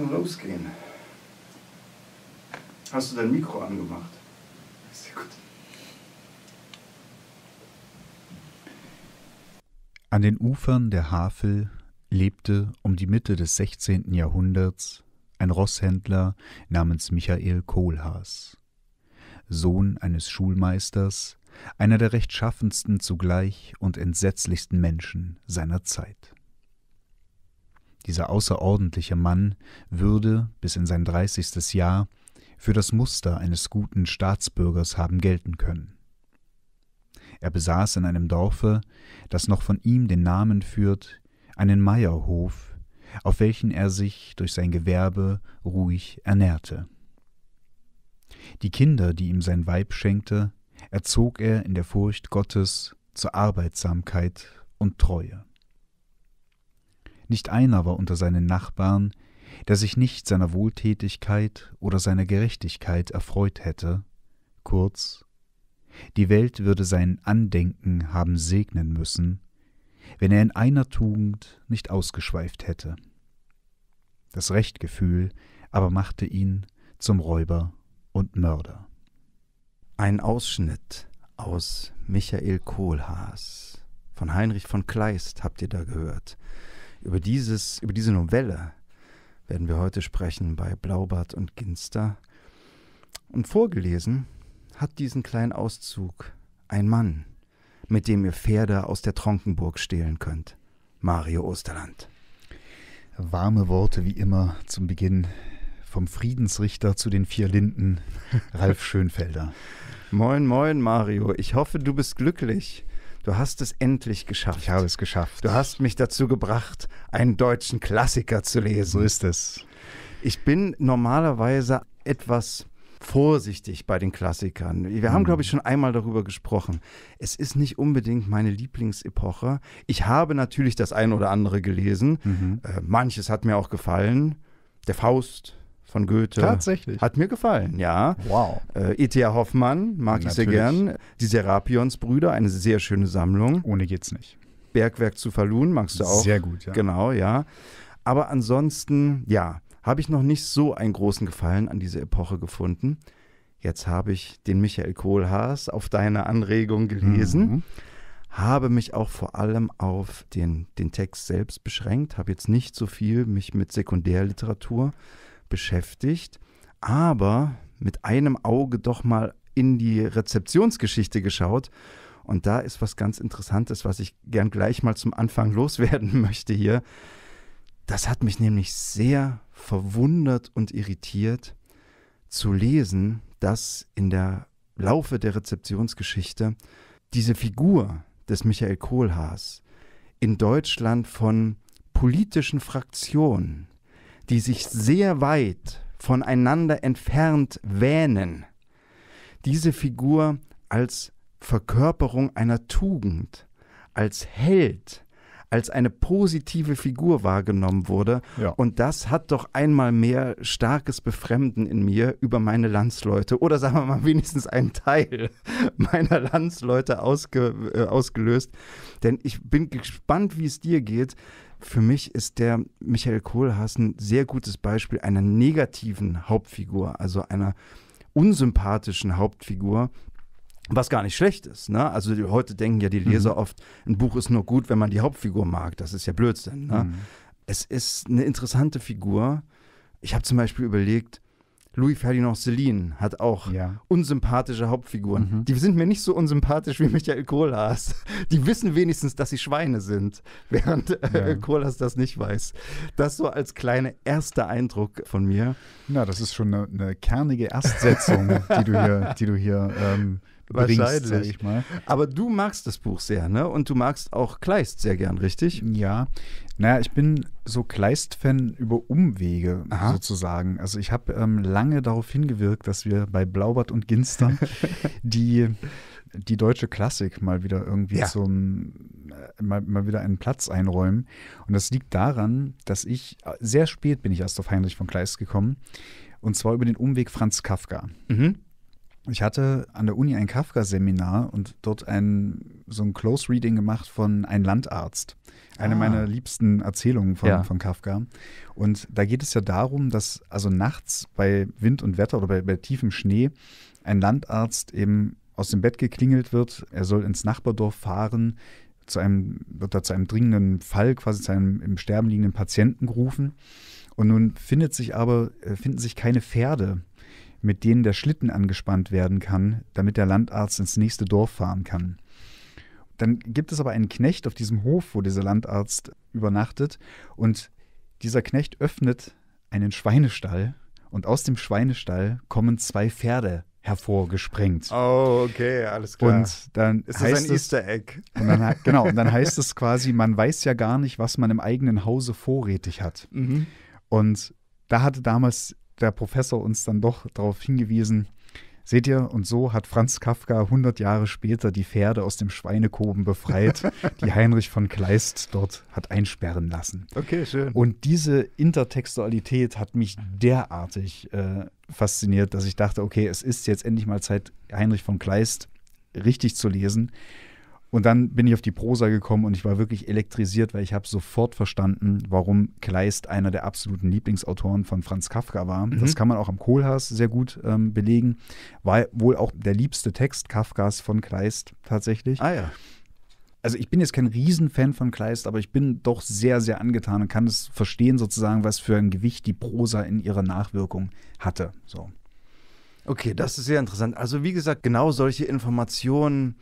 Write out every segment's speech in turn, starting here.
kann losgehen. Hast du dein Mikro angemacht? Sehr gut. An den Ufern der Havel lebte um die Mitte des 16. Jahrhunderts ein Rosshändler namens Michael Kohlhaas. Sohn eines Schulmeisters, einer der rechtschaffensten zugleich und entsetzlichsten Menschen seiner Zeit. Dieser außerordentliche Mann würde bis in sein dreißigstes Jahr für das Muster eines guten Staatsbürgers haben gelten können. Er besaß in einem Dorfe, das noch von ihm den Namen führt, einen Meierhof, auf welchen er sich durch sein Gewerbe ruhig ernährte. Die Kinder, die ihm sein Weib schenkte, erzog er in der Furcht Gottes zur Arbeitsamkeit und Treue nicht einer war unter seinen Nachbarn, der sich nicht seiner Wohltätigkeit oder seiner Gerechtigkeit erfreut hätte, kurz, die Welt würde sein Andenken haben segnen müssen, wenn er in einer Tugend nicht ausgeschweift hätte. Das Rechtgefühl aber machte ihn zum Räuber und Mörder. Ein Ausschnitt aus Michael Kohlhaas von Heinrich von Kleist habt ihr da gehört. Über, dieses, über diese Novelle werden wir heute sprechen bei Blaubart und Ginster. Und vorgelesen hat diesen kleinen Auszug ein Mann, mit dem ihr Pferde aus der Tronkenburg stehlen könnt. Mario Osterland. Warme Worte wie immer zum Beginn vom Friedensrichter zu den vier Linden, Ralf Schönfelder. moin, moin, Mario. Ich hoffe, du bist glücklich. Du hast es endlich geschafft. Ich habe es geschafft. Du hast mich dazu gebracht, einen deutschen Klassiker zu lesen. So ist es. Ich bin normalerweise etwas vorsichtig bei den Klassikern. Wir haben, mhm. glaube ich, schon einmal darüber gesprochen. Es ist nicht unbedingt meine Lieblingsepoche. Ich habe natürlich das ein oder andere gelesen. Mhm. Äh, manches hat mir auch gefallen. Der Faust, von Goethe. Tatsächlich. Hat mir gefallen, ja. Wow. Äh, E.T.A. Hoffmann mag Natürlich. ich sehr gern. Die Serapionsbrüder, eine sehr schöne Sammlung. Ohne geht's nicht. Bergwerk zu Falun magst du auch. Sehr gut, ja. Genau, ja. Aber ansonsten, ja, habe ich noch nicht so einen großen Gefallen an dieser Epoche gefunden. Jetzt habe ich den Michael Kohlhaas auf deine Anregung gelesen. Mhm. Habe mich auch vor allem auf den, den Text selbst beschränkt, habe jetzt nicht so viel mich mit Sekundärliteratur äh, beschäftigt, aber mit einem Auge doch mal in die Rezeptionsgeschichte geschaut. Und da ist was ganz Interessantes, was ich gern gleich mal zum Anfang loswerden möchte hier. Das hat mich nämlich sehr verwundert und irritiert zu lesen, dass in der Laufe der Rezeptionsgeschichte diese Figur des Michael Kohlhaas in Deutschland von politischen Fraktionen die sich sehr weit voneinander entfernt wähnen, diese Figur als Verkörperung einer Tugend, als Held, als eine positive Figur wahrgenommen wurde. Ja. Und das hat doch einmal mehr starkes Befremden in mir über meine Landsleute oder sagen wir mal wenigstens einen Teil meiner Landsleute ausge, äh, ausgelöst. Denn ich bin gespannt, wie es dir geht, für mich ist der Michael Kohlhaas ein sehr gutes Beispiel einer negativen Hauptfigur, also einer unsympathischen Hauptfigur, was gar nicht schlecht ist. Ne? Also die, heute denken ja die Leser mhm. oft, ein Buch ist nur gut, wenn man die Hauptfigur mag. Das ist ja Blödsinn. Ne? Mhm. Es ist eine interessante Figur. Ich habe zum Beispiel überlegt, Louis Ferdinand Celine hat auch ja. unsympathische Hauptfiguren. Mhm. Die sind mir nicht so unsympathisch wie Michael Kohlhaas. Die wissen wenigstens, dass sie Schweine sind, während äh, ja. Kohlhaas das nicht weiß. Das so als kleiner erster Eindruck von mir. Na, das ist schon eine, eine kernige Erstsetzung, die du hier, die du hier ähm, bringst, sag ich mal. Aber du magst das Buch sehr, ne? Und du magst auch Kleist sehr gern, richtig? Ja. Naja, ich bin so Kleist-Fan über Umwege Aha. sozusagen. Also ich habe ähm, lange darauf hingewirkt, dass wir bei Blaubart und Ginster die, die deutsche Klassik mal wieder irgendwie ja. zum äh, mal, mal wieder einen Platz einräumen. Und das liegt daran, dass ich äh, sehr spät bin ich erst auf Heinrich von Kleist gekommen. Und zwar über den Umweg Franz Kafka. Mhm ich hatte an der Uni ein Kafka-Seminar und dort ein, so ein Close-Reading gemacht von Ein Landarzt. Eine ah. meiner liebsten Erzählungen von, ja. von Kafka. Und da geht es ja darum, dass also nachts bei Wind und Wetter oder bei, bei tiefem Schnee ein Landarzt eben aus dem Bett geklingelt wird. Er soll ins Nachbardorf fahren, zu einem, wird da zu einem dringenden Fall, quasi zu einem im Sterben liegenden Patienten gerufen. Und nun findet sich aber, äh, finden sich keine Pferde mit denen der Schlitten angespannt werden kann, damit der Landarzt ins nächste Dorf fahren kann. Dann gibt es aber einen Knecht auf diesem Hof, wo dieser Landarzt übernachtet. Und dieser Knecht öffnet einen Schweinestall und aus dem Schweinestall kommen zwei Pferde hervorgesprengt. Oh, okay, alles klar. Und dann ist heißt ein es, Easter Egg. Und dann, genau, und dann heißt es quasi, man weiß ja gar nicht, was man im eigenen Hause vorrätig hat. Mhm. Und da hatte damals der Professor uns dann doch darauf hingewiesen, Seht ihr, und so hat Franz Kafka 100 Jahre später die Pferde aus dem Schweinekoben befreit, die Heinrich von Kleist dort hat einsperren lassen. Okay, schön. Und diese Intertextualität hat mich derartig äh, fasziniert, dass ich dachte, okay, es ist jetzt endlich mal Zeit, Heinrich von Kleist richtig zu lesen. Und dann bin ich auf die Prosa gekommen und ich war wirklich elektrisiert, weil ich habe sofort verstanden, warum Kleist einer der absoluten Lieblingsautoren von Franz Kafka war. Mhm. Das kann man auch am Kohlhaas sehr gut ähm, belegen. War wohl auch der liebste Text Kafkas von Kleist tatsächlich. Ah ja. Also ich bin jetzt kein Riesenfan von Kleist, aber ich bin doch sehr, sehr angetan und kann es verstehen sozusagen, was für ein Gewicht die Prosa in ihrer Nachwirkung hatte. So. Okay, das ist sehr interessant. Also wie gesagt, genau solche Informationen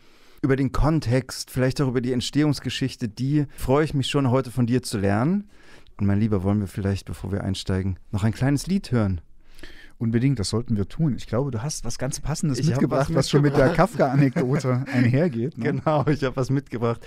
über den Kontext, vielleicht auch über die Entstehungsgeschichte, die freue ich mich schon heute von dir zu lernen. Und mein Lieber, wollen wir vielleicht, bevor wir einsteigen, noch ein kleines Lied hören? Unbedingt, das sollten wir tun. Ich glaube, du hast was ganz Passendes mitgebracht, was, was schon mit der Kafka-Anekdote einhergeht. Ne? Genau, ich habe was mitgebracht.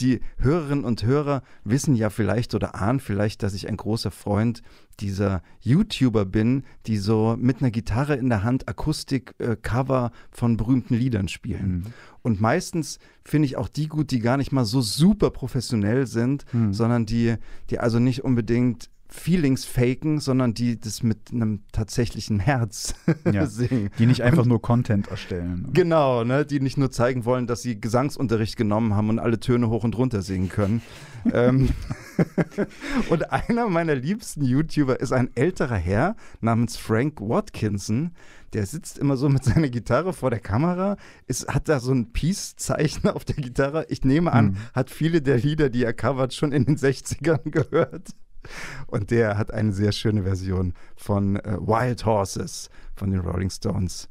Die Hörerinnen und Hörer wissen ja vielleicht oder ahnen vielleicht, dass ich ein großer Freund dieser YouTuber bin, die so mit einer Gitarre in der Hand Akustik-Cover äh, von berühmten Liedern spielen. Mhm. Und meistens finde ich auch die gut, die gar nicht mal so super professionell sind, mhm. sondern die, die also nicht unbedingt Feelings faken, sondern die das mit einem tatsächlichen Herz ja, singen. Die nicht einfach und, nur Content erstellen. Genau, ne? die nicht nur zeigen wollen, dass sie Gesangsunterricht genommen haben und alle Töne hoch und runter singen können. ähm, und einer meiner liebsten YouTuber ist ein älterer Herr namens Frank Watkinson. Der sitzt immer so mit seiner Gitarre vor der Kamera, ist, hat da so ein Peace-Zeichen auf der Gitarre. Ich nehme an, hm. hat viele der Lieder, die er covert, schon in den 60ern gehört. Und der hat eine sehr schöne Version von äh, Wild Horses von den Rolling Stones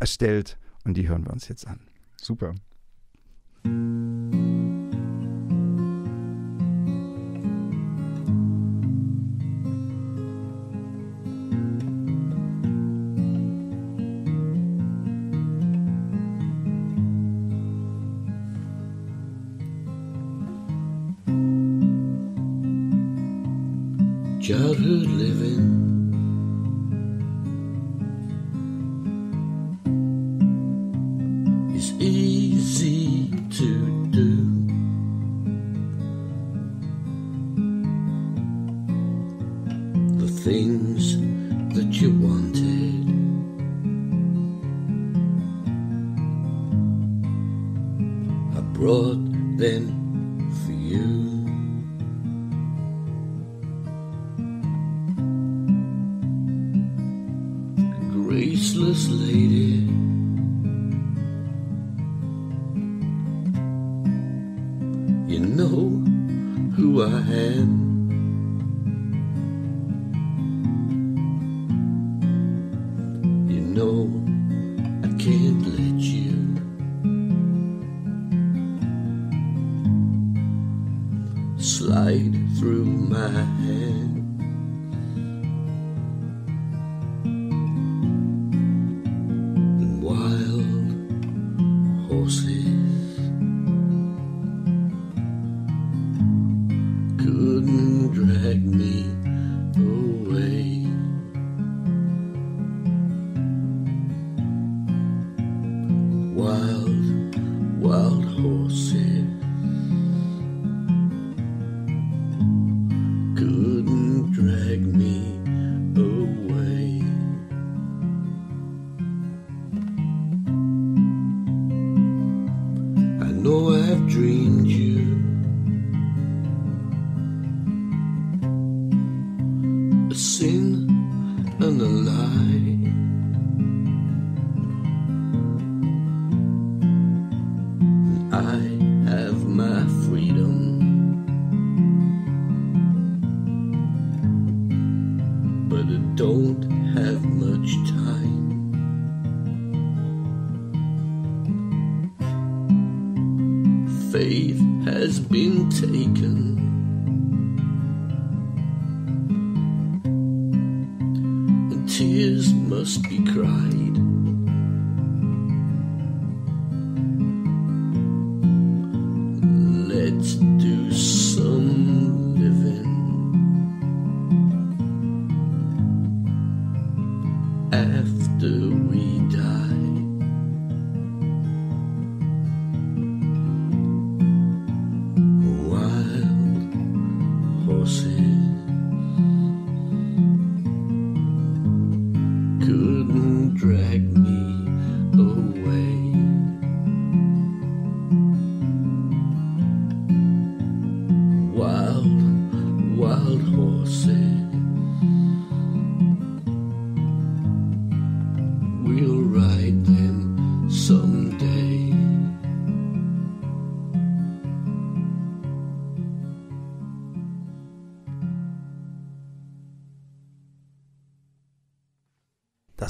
erstellt. Und die hören wir uns jetzt an. Super. Kahır soon.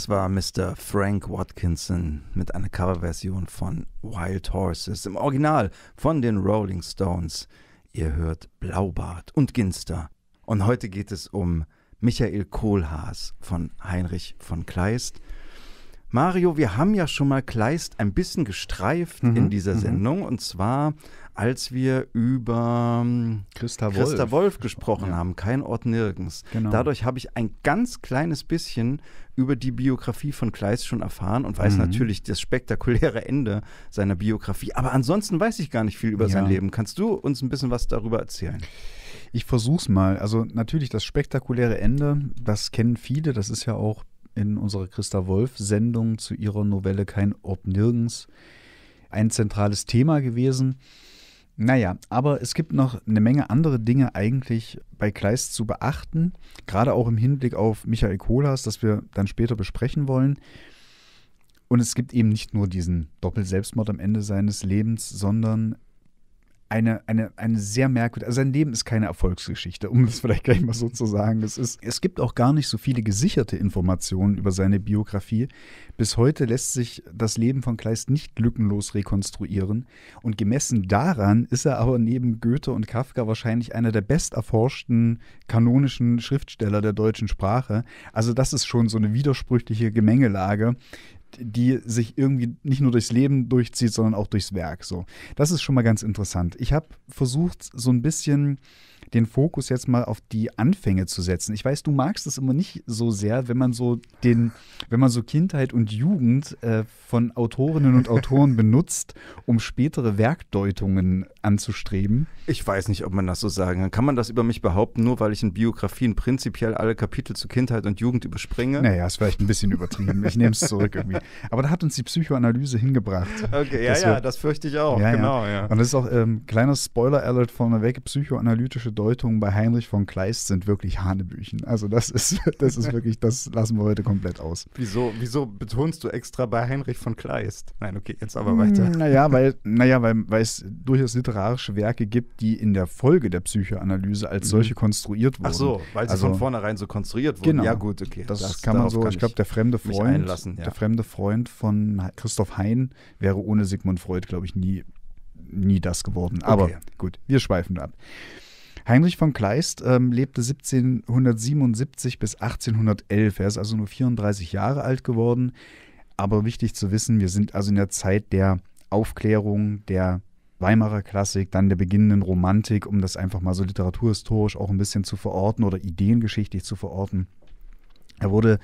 Das war Mr. Frank Watkinson mit einer Coverversion von Wild Horses im Original von den Rolling Stones. Ihr hört Blaubart und Ginster. Und heute geht es um Michael Kohlhaas von Heinrich von Kleist. Mario, wir haben ja schon mal Kleist ein bisschen gestreift mhm, in dieser mhm. Sendung. Und zwar als wir über Christa, ähm, Christa Wolf. Wolf. gesprochen ja. haben, kein Ort nirgends. Genau. Dadurch habe ich ein ganz kleines bisschen über die Biografie von Kleist schon erfahren und weiß mhm. natürlich das spektakuläre Ende seiner Biografie. Aber ansonsten weiß ich gar nicht viel über ja. sein Leben. Kannst du uns ein bisschen was darüber erzählen? Ich versuch's mal. Also natürlich das spektakuläre Ende, das kennen viele, das ist ja auch in unserer Christa Wolf-Sendung zu ihrer Novelle Kein Ort nirgends ein zentrales Thema gewesen. Naja, aber es gibt noch eine Menge andere Dinge eigentlich bei Kleist zu beachten, gerade auch im Hinblick auf Michael Kohlhaas, das wir dann später besprechen wollen. Und es gibt eben nicht nur diesen Doppelselbstmord am Ende seines Lebens, sondern eine, eine, eine sehr merkwürdige, also sein Leben ist keine Erfolgsgeschichte, um das vielleicht gleich mal so zu sagen. Es, ist, es gibt auch gar nicht so viele gesicherte Informationen über seine Biografie. Bis heute lässt sich das Leben von Kleist nicht lückenlos rekonstruieren. Und gemessen daran ist er aber neben Goethe und Kafka wahrscheinlich einer der besterforschten kanonischen Schriftsteller der deutschen Sprache. Also das ist schon so eine widersprüchliche Gemengelage, die sich irgendwie nicht nur durchs Leben durchzieht, sondern auch durchs Werk. So, das ist schon mal ganz interessant. Ich habe versucht, so ein bisschen den Fokus jetzt mal auf die Anfänge zu setzen. Ich weiß, du magst es immer nicht so sehr, wenn man so den, wenn man so Kindheit und Jugend äh, von Autorinnen und Autoren benutzt, um spätere Werkdeutungen anzustreben. Ich weiß nicht, ob man das so sagen kann. Kann man das über mich behaupten, nur weil ich in Biografien prinzipiell alle Kapitel zu Kindheit und Jugend überspringe? Naja, ist vielleicht ein bisschen übertrieben. Ich nehme es zurück irgendwie. Aber da hat uns die Psychoanalyse hingebracht. Okay, ja, ja, das fürchte ich auch. Ja, genau, ja. ja. Und das ist auch ähm, kleiner Spoiler-Alert vorneweg: psychoanalytische Deutungen bei Heinrich von Kleist sind wirklich Hanebüchen. Also das ist, das ist wirklich, das lassen wir heute komplett aus. Wieso, wieso betonst du extra bei Heinrich von Kleist? Nein, okay, jetzt aber hm, weiter. Naja, weil, naja, weil, weil es durchaus literarische Werke gibt, die in der Folge der Psychoanalyse als mhm. solche konstruiert wurden. Ach so, weil sie also, von vornherein so konstruiert wurden. Genau. Ja, gut, okay. Das, das kann man so, kann ich glaube, der fremde Freund, ja. der fremde Freund von Christoph Hein wäre ohne Sigmund Freud, glaube ich, nie nie das geworden. Aber okay. gut, wir schweifen ab. Heinrich von Kleist ähm, lebte 1777 bis 1811. Er ist also nur 34 Jahre alt geworden. Aber wichtig zu wissen, wir sind also in der Zeit der Aufklärung, der Weimarer Klassik, dann der beginnenden Romantik, um das einfach mal so literaturhistorisch auch ein bisschen zu verorten oder ideengeschichtlich zu verorten. Er wurde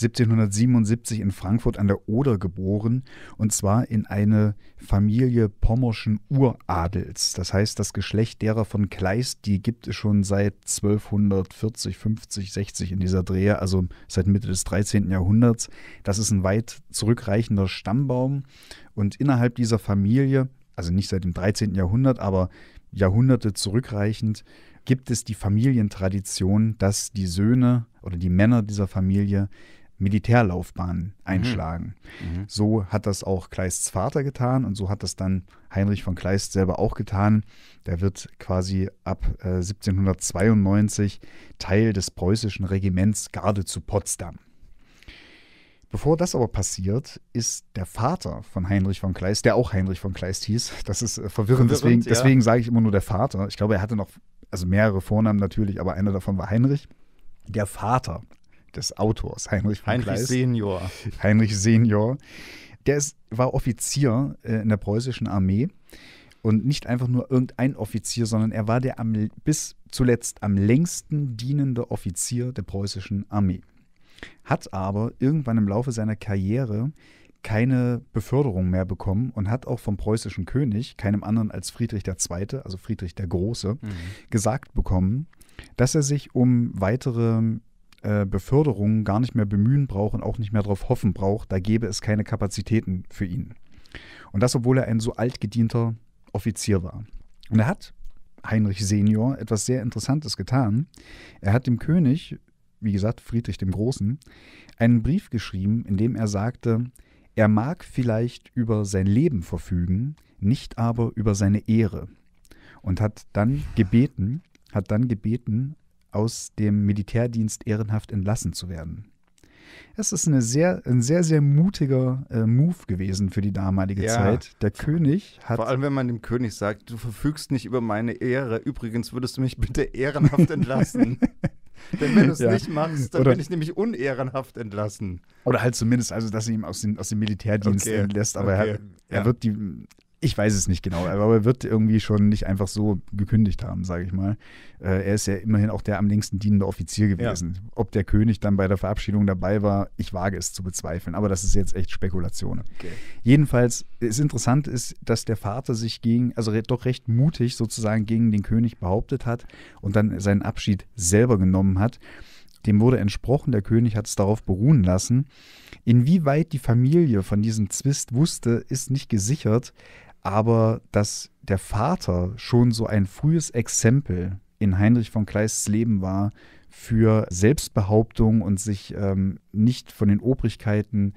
1777 in Frankfurt an der Oder geboren und zwar in eine Familie pommerschen Uradels. Das heißt, das Geschlecht derer von Kleist, die gibt es schon seit 1240, 50, 60 in dieser Drehe, also seit Mitte des 13. Jahrhunderts. Das ist ein weit zurückreichender Stammbaum und innerhalb dieser Familie, also nicht seit dem 13. Jahrhundert, aber Jahrhunderte zurückreichend, gibt es die Familientradition, dass die Söhne oder die Männer dieser Familie Militärlaufbahnen mhm. einschlagen. Mhm. So hat das auch Kleists Vater getan und so hat das dann Heinrich von Kleist selber auch getan. Der wird quasi ab äh, 1792 Teil des preußischen Regiments Garde zu Potsdam. Bevor das aber passiert, ist der Vater von Heinrich von Kleist, der auch Heinrich von Kleist hieß, das ist äh, verwirrend, verwirrend, deswegen, ja. deswegen sage ich immer nur der Vater. Ich glaube, er hatte noch also mehrere Vornamen natürlich, aber einer davon war Heinrich, der Vater des Autors, Heinrich von Heinrich Kleist. Senior. Heinrich Senior. Der ist, war Offizier äh, in der preußischen Armee und nicht einfach nur irgendein Offizier, sondern er war der am, bis zuletzt am längsten dienende Offizier der preußischen Armee. Hat aber irgendwann im Laufe seiner Karriere keine Beförderung mehr bekommen und hat auch vom preußischen König, keinem anderen als Friedrich II., also Friedrich der Große, mhm. gesagt bekommen, dass er sich um weitere äh, Beförderungen gar nicht mehr bemühen braucht und auch nicht mehr darauf hoffen braucht, da gäbe es keine Kapazitäten für ihn. Und das, obwohl er ein so altgedienter Offizier war. Und er hat Heinrich Senior etwas sehr Interessantes getan. Er hat dem König, wie gesagt, Friedrich dem Großen, einen Brief geschrieben, in dem er sagte, er mag vielleicht über sein Leben verfügen, nicht aber über seine Ehre. Und hat dann gebeten, hat dann gebeten, aus dem Militärdienst ehrenhaft entlassen zu werden. Es ist eine sehr, ein sehr, sehr mutiger äh, Move gewesen für die damalige ja. Zeit. Der König hat. Vor allem, wenn man dem König sagt, du verfügst nicht über meine Ehre. Übrigens würdest du mich bitte ehrenhaft entlassen. Denn wenn du es ja. nicht machst, dann oder, bin ich nämlich unehrenhaft entlassen. Oder halt zumindest, also dass er ihn aus dem, aus dem Militärdienst okay. entlässt, aber okay. er, er ja. wird die, ich weiß es nicht genau, aber er wird irgendwie schon nicht einfach so gekündigt haben, sage ich mal. Äh, er ist ja immerhin auch der am längsten dienende Offizier gewesen. Ja. Ob der König dann bei der Verabschiedung dabei war, ich wage es zu bezweifeln, aber das ist jetzt echt Spekulation. Okay. Jedenfalls, ist interessant ist, dass der Vater sich gegen, also doch recht mutig sozusagen gegen den König behauptet hat und dann seinen Abschied selber genommen hat. Dem wurde entsprochen, der König hat es darauf beruhen lassen. Inwieweit die Familie von diesem Zwist wusste, ist nicht gesichert aber dass der Vater schon so ein frühes Exempel in Heinrich von Kleists Leben war für Selbstbehauptung und sich ähm, nicht von den Obrigkeiten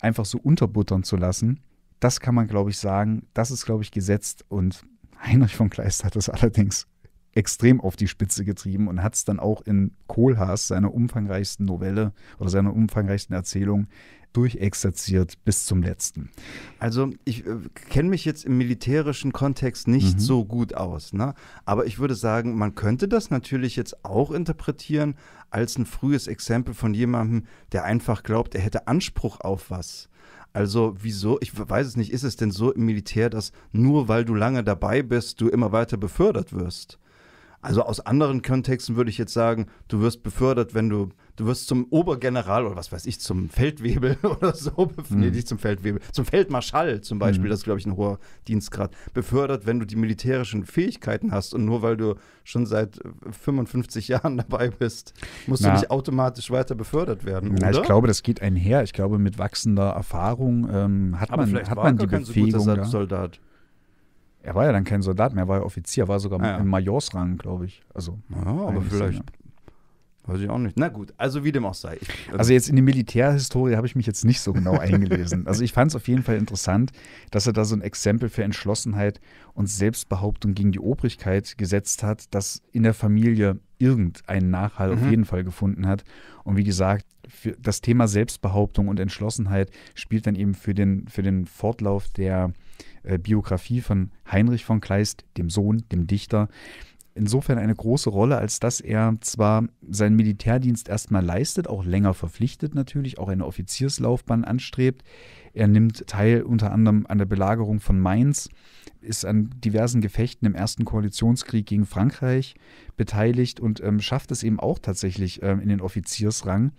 einfach so unterbuttern zu lassen. Das kann man, glaube ich, sagen. Das ist, glaube ich, gesetzt. Und Heinrich von Kleist hat das allerdings extrem auf die Spitze getrieben und hat es dann auch in Kohlhaas, seiner umfangreichsten Novelle oder seiner umfangreichsten Erzählung, durchexerziert bis zum letzten. Also ich äh, kenne mich jetzt im militärischen Kontext nicht mhm. so gut aus, ne? aber ich würde sagen, man könnte das natürlich jetzt auch interpretieren als ein frühes Exempel von jemandem, der einfach glaubt, er hätte Anspruch auf was. Also wieso, ich weiß es nicht, ist es denn so im Militär, dass nur weil du lange dabei bist, du immer weiter befördert wirst? Also aus anderen Kontexten würde ich jetzt sagen, du wirst befördert, wenn du, du wirst zum Obergeneral oder was weiß ich, zum Feldwebel oder so, mhm. nee, nicht zum Feldwebel, zum Feldmarschall zum Beispiel, mhm. das ist, glaube ich, ein hoher Dienstgrad, befördert, wenn du die militärischen Fähigkeiten hast und nur weil du schon seit 55 äh, Jahren dabei bist, musst Na. du nicht automatisch weiter befördert werden, Na, Ich glaube, das geht einher. Ich glaube, mit wachsender Erfahrung ähm, hat Aber man, hat man die Befähigung. So Soldat. Er war ja dann kein Soldat mehr, er war ja Offizier, war sogar ja, ah, ja. im Majorsrang, glaube ich. Also, ja, aber vielleicht. Weiß ich auch nicht. Na gut, also wie dem auch sei. Ich, äh also jetzt in die Militärhistorie habe ich mich jetzt nicht so genau eingelesen. also ich fand es auf jeden Fall interessant, dass er da so ein Exempel für Entschlossenheit und Selbstbehauptung gegen die Obrigkeit gesetzt hat, dass in der Familie irgendeinen Nachhall mhm. auf jeden Fall gefunden hat. Und wie gesagt, das Thema Selbstbehauptung und Entschlossenheit spielt dann eben für den, für den Fortlauf der äh, Biografie von Heinrich von Kleist, dem Sohn, dem Dichter, insofern eine große Rolle, als dass er zwar seinen Militärdienst erstmal leistet, auch länger verpflichtet natürlich, auch eine Offizierslaufbahn anstrebt. Er nimmt teil unter anderem an der Belagerung von Mainz, ist an diversen Gefechten im ersten Koalitionskrieg gegen Frankreich beteiligt und ähm, schafft es eben auch tatsächlich ähm, in den Offiziersrang,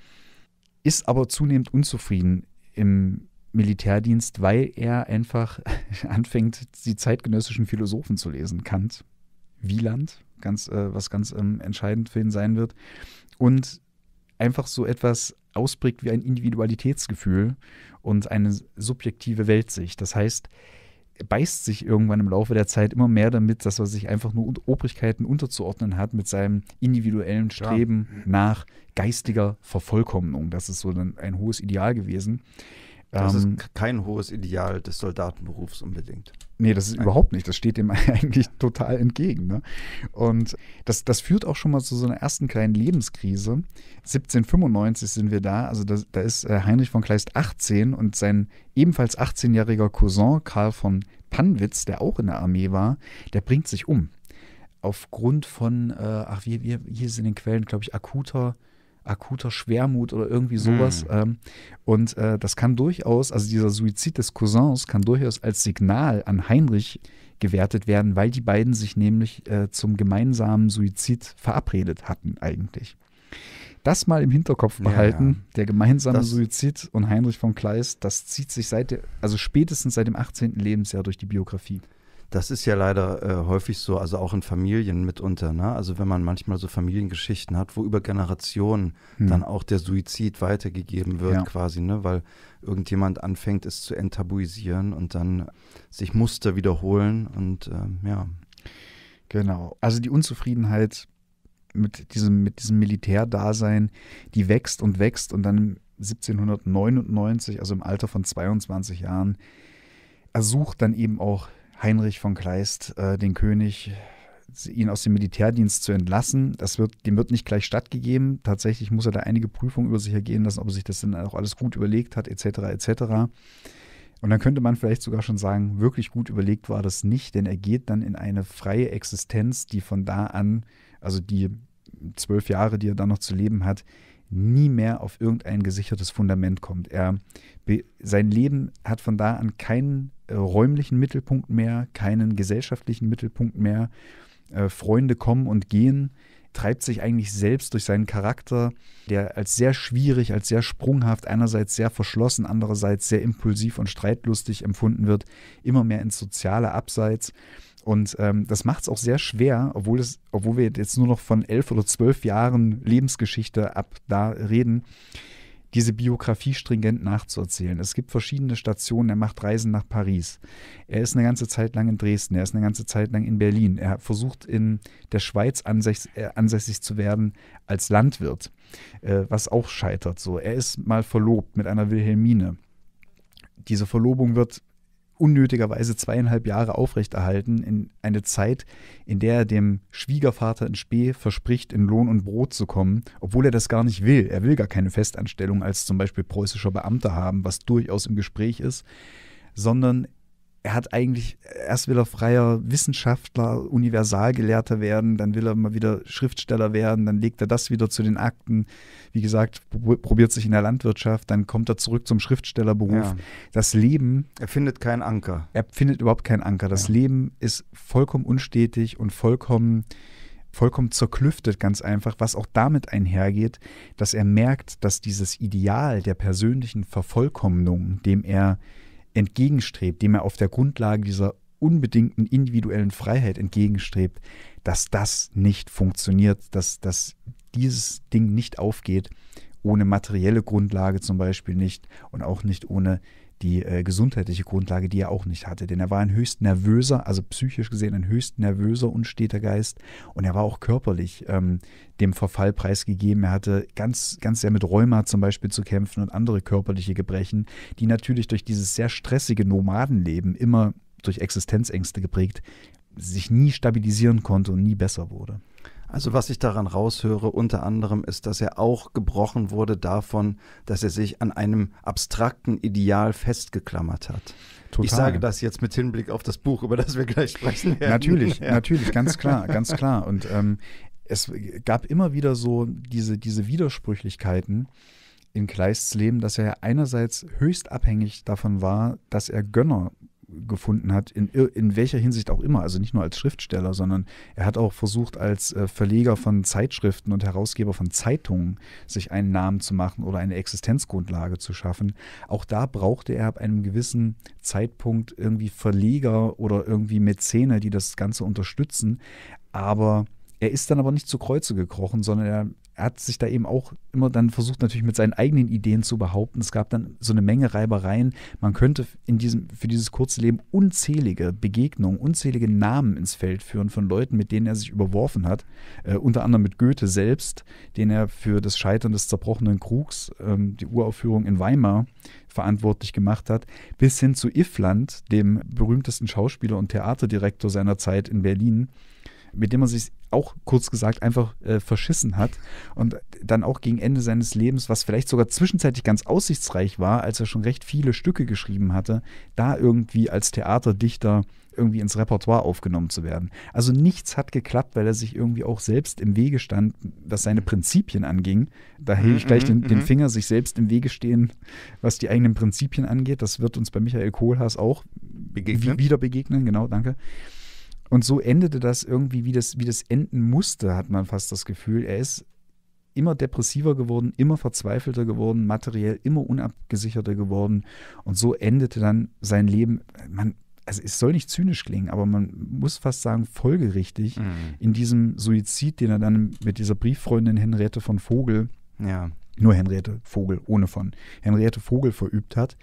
ist aber zunehmend unzufrieden im Militärdienst, weil er einfach anfängt, die zeitgenössischen Philosophen zu lesen. Kant, Wieland, ganz, äh, was ganz ähm, entscheidend für ihn sein wird. Und einfach so etwas ausprägt wie ein Individualitätsgefühl und eine subjektive Weltsicht. Das heißt, er beißt sich irgendwann im Laufe der Zeit immer mehr damit, dass er sich einfach nur Obrigkeiten unterzuordnen hat mit seinem individuellen Streben ja. nach geistiger Vervollkommnung. Das ist so ein, ein hohes Ideal gewesen. Das ähm, ist kein hohes Ideal des Soldatenberufs unbedingt. Nee, das ist Nein. überhaupt nicht. Das steht dem eigentlich total entgegen. Ne? Und das, das führt auch schon mal zu so einer ersten kleinen Lebenskrise. 1795 sind wir da. Also da, da ist äh, Heinrich von Kleist 18 und sein ebenfalls 18-jähriger Cousin Karl von Pannwitz, der auch in der Armee war, der bringt sich um. Aufgrund von, äh, ach, hier, hier sind in den Quellen, glaube ich, akuter akuter Schwermut oder irgendwie sowas. Mhm. und äh, das kann durchaus, also dieser Suizid des Cousins kann durchaus als Signal an Heinrich gewertet werden, weil die beiden sich nämlich äh, zum gemeinsamen Suizid verabredet hatten eigentlich. Das mal im Hinterkopf behalten, ja, ja. der gemeinsame das, Suizid und Heinrich von Kleist, das zieht sich seit, der, also spätestens seit dem 18. Lebensjahr durch die Biografie. Das ist ja leider äh, häufig so, also auch in Familien mitunter. Ne? Also wenn man manchmal so Familiengeschichten hat, wo über Generationen hm. dann auch der Suizid weitergegeben wird ja. quasi, ne? weil irgendjemand anfängt, es zu enttabuisieren und dann sich Muster wiederholen und ähm, ja. Genau. Also die Unzufriedenheit mit diesem, mit diesem Militärdasein, die wächst und wächst und dann 1799, also im Alter von 22 Jahren, ersucht dann eben auch Heinrich von Kleist, äh, den König, ihn aus dem Militärdienst zu entlassen. Das wird, dem wird nicht gleich stattgegeben. Tatsächlich muss er da einige Prüfungen über sich ergehen lassen, ob er sich das dann auch alles gut überlegt hat, etc., etc. Und dann könnte man vielleicht sogar schon sagen, wirklich gut überlegt war das nicht, denn er geht dann in eine freie Existenz, die von da an, also die zwölf Jahre, die er dann noch zu leben hat, nie mehr auf irgendein gesichertes Fundament kommt. Er sein Leben hat von da an keinen äh, räumlichen Mittelpunkt mehr, keinen gesellschaftlichen Mittelpunkt mehr. Äh, Freunde kommen und gehen, treibt sich eigentlich selbst durch seinen Charakter, der als sehr schwierig, als sehr sprunghaft, einerseits sehr verschlossen, andererseits sehr impulsiv und streitlustig empfunden wird, immer mehr ins soziale Abseits. Und ähm, das macht es auch sehr schwer, obwohl, es, obwohl wir jetzt nur noch von elf oder zwölf Jahren Lebensgeschichte ab da reden, diese Biografie stringent nachzuerzählen. Es gibt verschiedene Stationen. Er macht Reisen nach Paris. Er ist eine ganze Zeit lang in Dresden. Er ist eine ganze Zeit lang in Berlin. Er versucht in der Schweiz ansässig, äh, ansässig zu werden als Landwirt, äh, was auch scheitert. So, er ist mal verlobt mit einer Wilhelmine. Diese Verlobung wird unnötigerweise zweieinhalb Jahre aufrechterhalten, in eine Zeit, in der er dem Schwiegervater in Spee verspricht, in Lohn und Brot zu kommen, obwohl er das gar nicht will. Er will gar keine Festanstellung als zum Beispiel preußischer Beamter haben, was durchaus im Gespräch ist, sondern er hat eigentlich, erst will er freier Wissenschaftler, Universalgelehrter werden, dann will er mal wieder Schriftsteller werden, dann legt er das wieder zu den Akten. Wie gesagt, probiert sich in der Landwirtschaft, dann kommt er zurück zum Schriftstellerberuf. Ja. Das Leben. Er findet keinen Anker. Er findet überhaupt keinen Anker. Das ja. Leben ist vollkommen unstetig und vollkommen vollkommen zerklüftet, ganz einfach, was auch damit einhergeht, dass er merkt, dass dieses Ideal der persönlichen Vervollkommnung, dem er entgegenstrebt, dem er auf der Grundlage dieser unbedingten individuellen Freiheit entgegenstrebt, dass das nicht funktioniert, dass, dass dieses Ding nicht aufgeht, ohne materielle Grundlage zum Beispiel nicht und auch nicht ohne die äh, gesundheitliche Grundlage, die er auch nicht hatte. Denn er war ein höchst nervöser, also psychisch gesehen ein höchst nervöser, unsteter Geist. Und er war auch körperlich ähm, dem Verfall preisgegeben. Er hatte ganz, ganz sehr mit Rheuma zum Beispiel zu kämpfen und andere körperliche Gebrechen, die natürlich durch dieses sehr stressige Nomadenleben immer durch Existenzängste geprägt, sich nie stabilisieren konnte und nie besser wurde. Also was ich daran raushöre, unter anderem ist, dass er auch gebrochen wurde davon, dass er sich an einem abstrakten Ideal festgeklammert hat. Total. Ich sage das jetzt mit Hinblick auf das Buch, über das wir gleich sprechen werden. Natürlich, ja. natürlich, ganz klar, ganz klar. Und ähm, es gab immer wieder so diese, diese Widersprüchlichkeiten in Kleists Leben, dass er einerseits höchst abhängig davon war, dass er Gönner gefunden hat, in, in welcher Hinsicht auch immer, also nicht nur als Schriftsteller, sondern er hat auch versucht, als äh, Verleger von Zeitschriften und Herausgeber von Zeitungen sich einen Namen zu machen oder eine Existenzgrundlage zu schaffen. Auch da brauchte er ab einem gewissen Zeitpunkt irgendwie Verleger oder irgendwie Mäzene, die das Ganze unterstützen. Aber er ist dann aber nicht zu Kreuze gekrochen, sondern er er hat sich da eben auch immer dann versucht, natürlich mit seinen eigenen Ideen zu behaupten. Es gab dann so eine Menge Reibereien. Man könnte in diesem, für dieses kurze Leben unzählige Begegnungen, unzählige Namen ins Feld führen von Leuten, mit denen er sich überworfen hat. Äh, unter anderem mit Goethe selbst, den er für das Scheitern des zerbrochenen Krugs, ähm, die Uraufführung in Weimar, verantwortlich gemacht hat, bis hin zu Iffland, dem berühmtesten Schauspieler und Theaterdirektor seiner Zeit in Berlin, mit dem man sich auch kurz gesagt einfach äh, verschissen hat und dann auch gegen Ende seines Lebens, was vielleicht sogar zwischenzeitlich ganz aussichtsreich war, als er schon recht viele Stücke geschrieben hatte, da irgendwie als Theaterdichter irgendwie ins Repertoire aufgenommen zu werden. Also nichts hat geklappt, weil er sich irgendwie auch selbst im Wege stand, was seine Prinzipien anging. Da hebe ich mhm, gleich mhm, den, den, mhm. Finger, sich selbst im Wege stehen, was die eigenen Prinzipien angeht. Das wird uns bei Michael Kohlhaas auch begegnen. wieder begegnen. Genau, danke. Und so endete das irgendwie, wie das, wie das enden musste, hat man fast das Gefühl. Er ist immer depressiver geworden, immer verzweifelter geworden, materiell immer unabgesicherter geworden. Und so endete dann sein Leben. Man, also es soll nicht zynisch klingen, aber man muss fast sagen, folgerichtig mhm. in diesem Suizid, den er dann mit dieser Brieffreundin Henriette von Vogel, ja. nur Henriette Vogel, ohne von, Henriette Vogel verübt hat,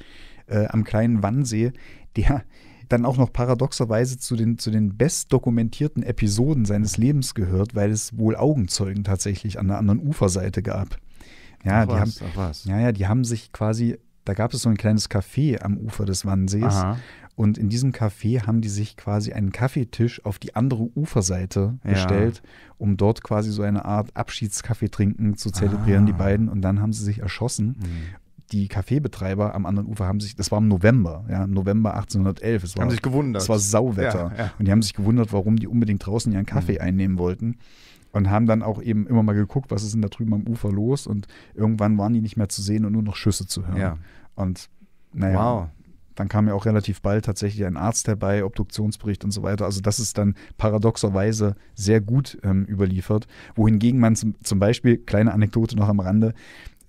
äh, am kleinen Wannsee, der dann auch noch paradoxerweise zu den, zu den best dokumentierten Episoden seines Lebens gehört, weil es wohl Augenzeugen tatsächlich an der anderen Uferseite gab. Ja, ach die was, haben, Ja, ja, die haben sich quasi, da gab es so ein kleines Café am Ufer des Wannsees. Aha. Und in diesem Café haben die sich quasi einen Kaffeetisch auf die andere Uferseite ja. gestellt, um dort quasi so eine Art Abschiedskaffee trinken zu zelebrieren, ah. die beiden. Und dann haben sie sich erschossen. Mhm die Kaffeebetreiber am anderen Ufer haben sich, das war im November, ja, im November 1811. Es war, haben sich gewundert. Es war Sauwetter. Ja, ja. Und die haben sich gewundert, warum die unbedingt draußen ihren Kaffee mhm. einnehmen wollten und haben dann auch eben immer mal geguckt, was ist denn da drüben am Ufer los und irgendwann waren die nicht mehr zu sehen und nur noch Schüsse zu hören. Ja. Und naja, wow. dann kam ja auch relativ bald tatsächlich ein Arzt herbei, Obduktionsbericht und so weiter. Also das ist dann paradoxerweise sehr gut ähm, überliefert. Wohingegen man zum, zum Beispiel, kleine Anekdote noch am Rande,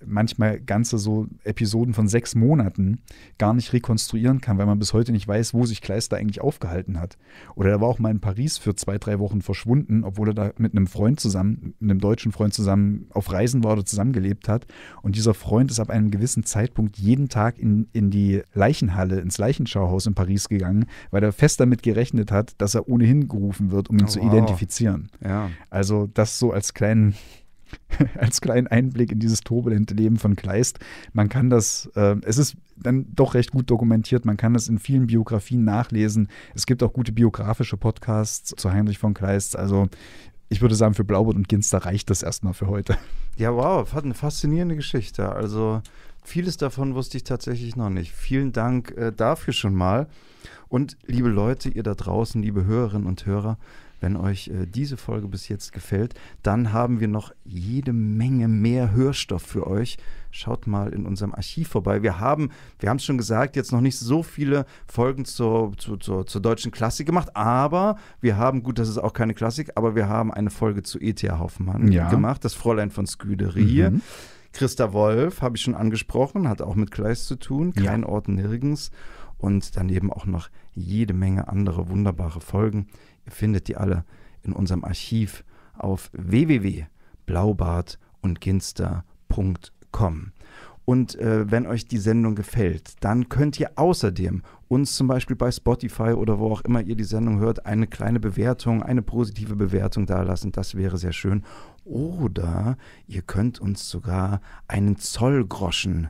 manchmal ganze so Episoden von sechs Monaten gar nicht rekonstruieren kann, weil man bis heute nicht weiß, wo sich Kleister eigentlich aufgehalten hat. Oder er war auch mal in Paris für zwei, drei Wochen verschwunden, obwohl er da mit einem Freund zusammen, mit einem deutschen Freund zusammen auf Reisen war oder zusammengelebt hat. Und dieser Freund ist ab einem gewissen Zeitpunkt jeden Tag in, in die Leichenhalle, ins Leichenschauhaus in Paris gegangen, weil er fest damit gerechnet hat, dass er ohnehin gerufen wird, um ihn oh, zu identifizieren. Ja. Also das so als kleinen als kleinen Einblick in dieses turbulente Leben von Kleist. Man kann das, äh, es ist dann doch recht gut dokumentiert, man kann das in vielen Biografien nachlesen. Es gibt auch gute biografische Podcasts zu Heinrich von Kleist. Also ich würde sagen, für Blaubart und Ginster reicht das erstmal für heute. Ja, wow, hat eine faszinierende Geschichte. Also vieles davon wusste ich tatsächlich noch nicht. Vielen Dank äh, dafür schon mal. Und liebe Leute, ihr da draußen, liebe Hörerinnen und Hörer, wenn euch äh, diese Folge bis jetzt gefällt, dann haben wir noch jede Menge mehr Hörstoff für euch. Schaut mal in unserem Archiv vorbei. Wir haben, wir haben es schon gesagt, jetzt noch nicht so viele Folgen zur, zur, zur, zur deutschen Klassik gemacht, aber wir haben, gut, das ist auch keine Klassik, aber wir haben eine Folge zu E.T.A. Hoffmann ja. gemacht, das Fräulein von Sküderie. Mhm. Christa Wolf habe ich schon angesprochen, hat auch mit Kleist zu tun, kein ja. Ort nirgends und daneben auch noch jede Menge andere wunderbare Folgen. Ihr findet die alle in unserem Archiv auf www.blaubartundginster.com. Und äh, wenn euch die Sendung gefällt, dann könnt ihr außerdem uns zum Beispiel bei Spotify oder wo auch immer ihr die Sendung hört, eine kleine Bewertung, eine positive Bewertung dalassen. Das wäre sehr schön. Oder ihr könnt uns sogar einen Zollgroschen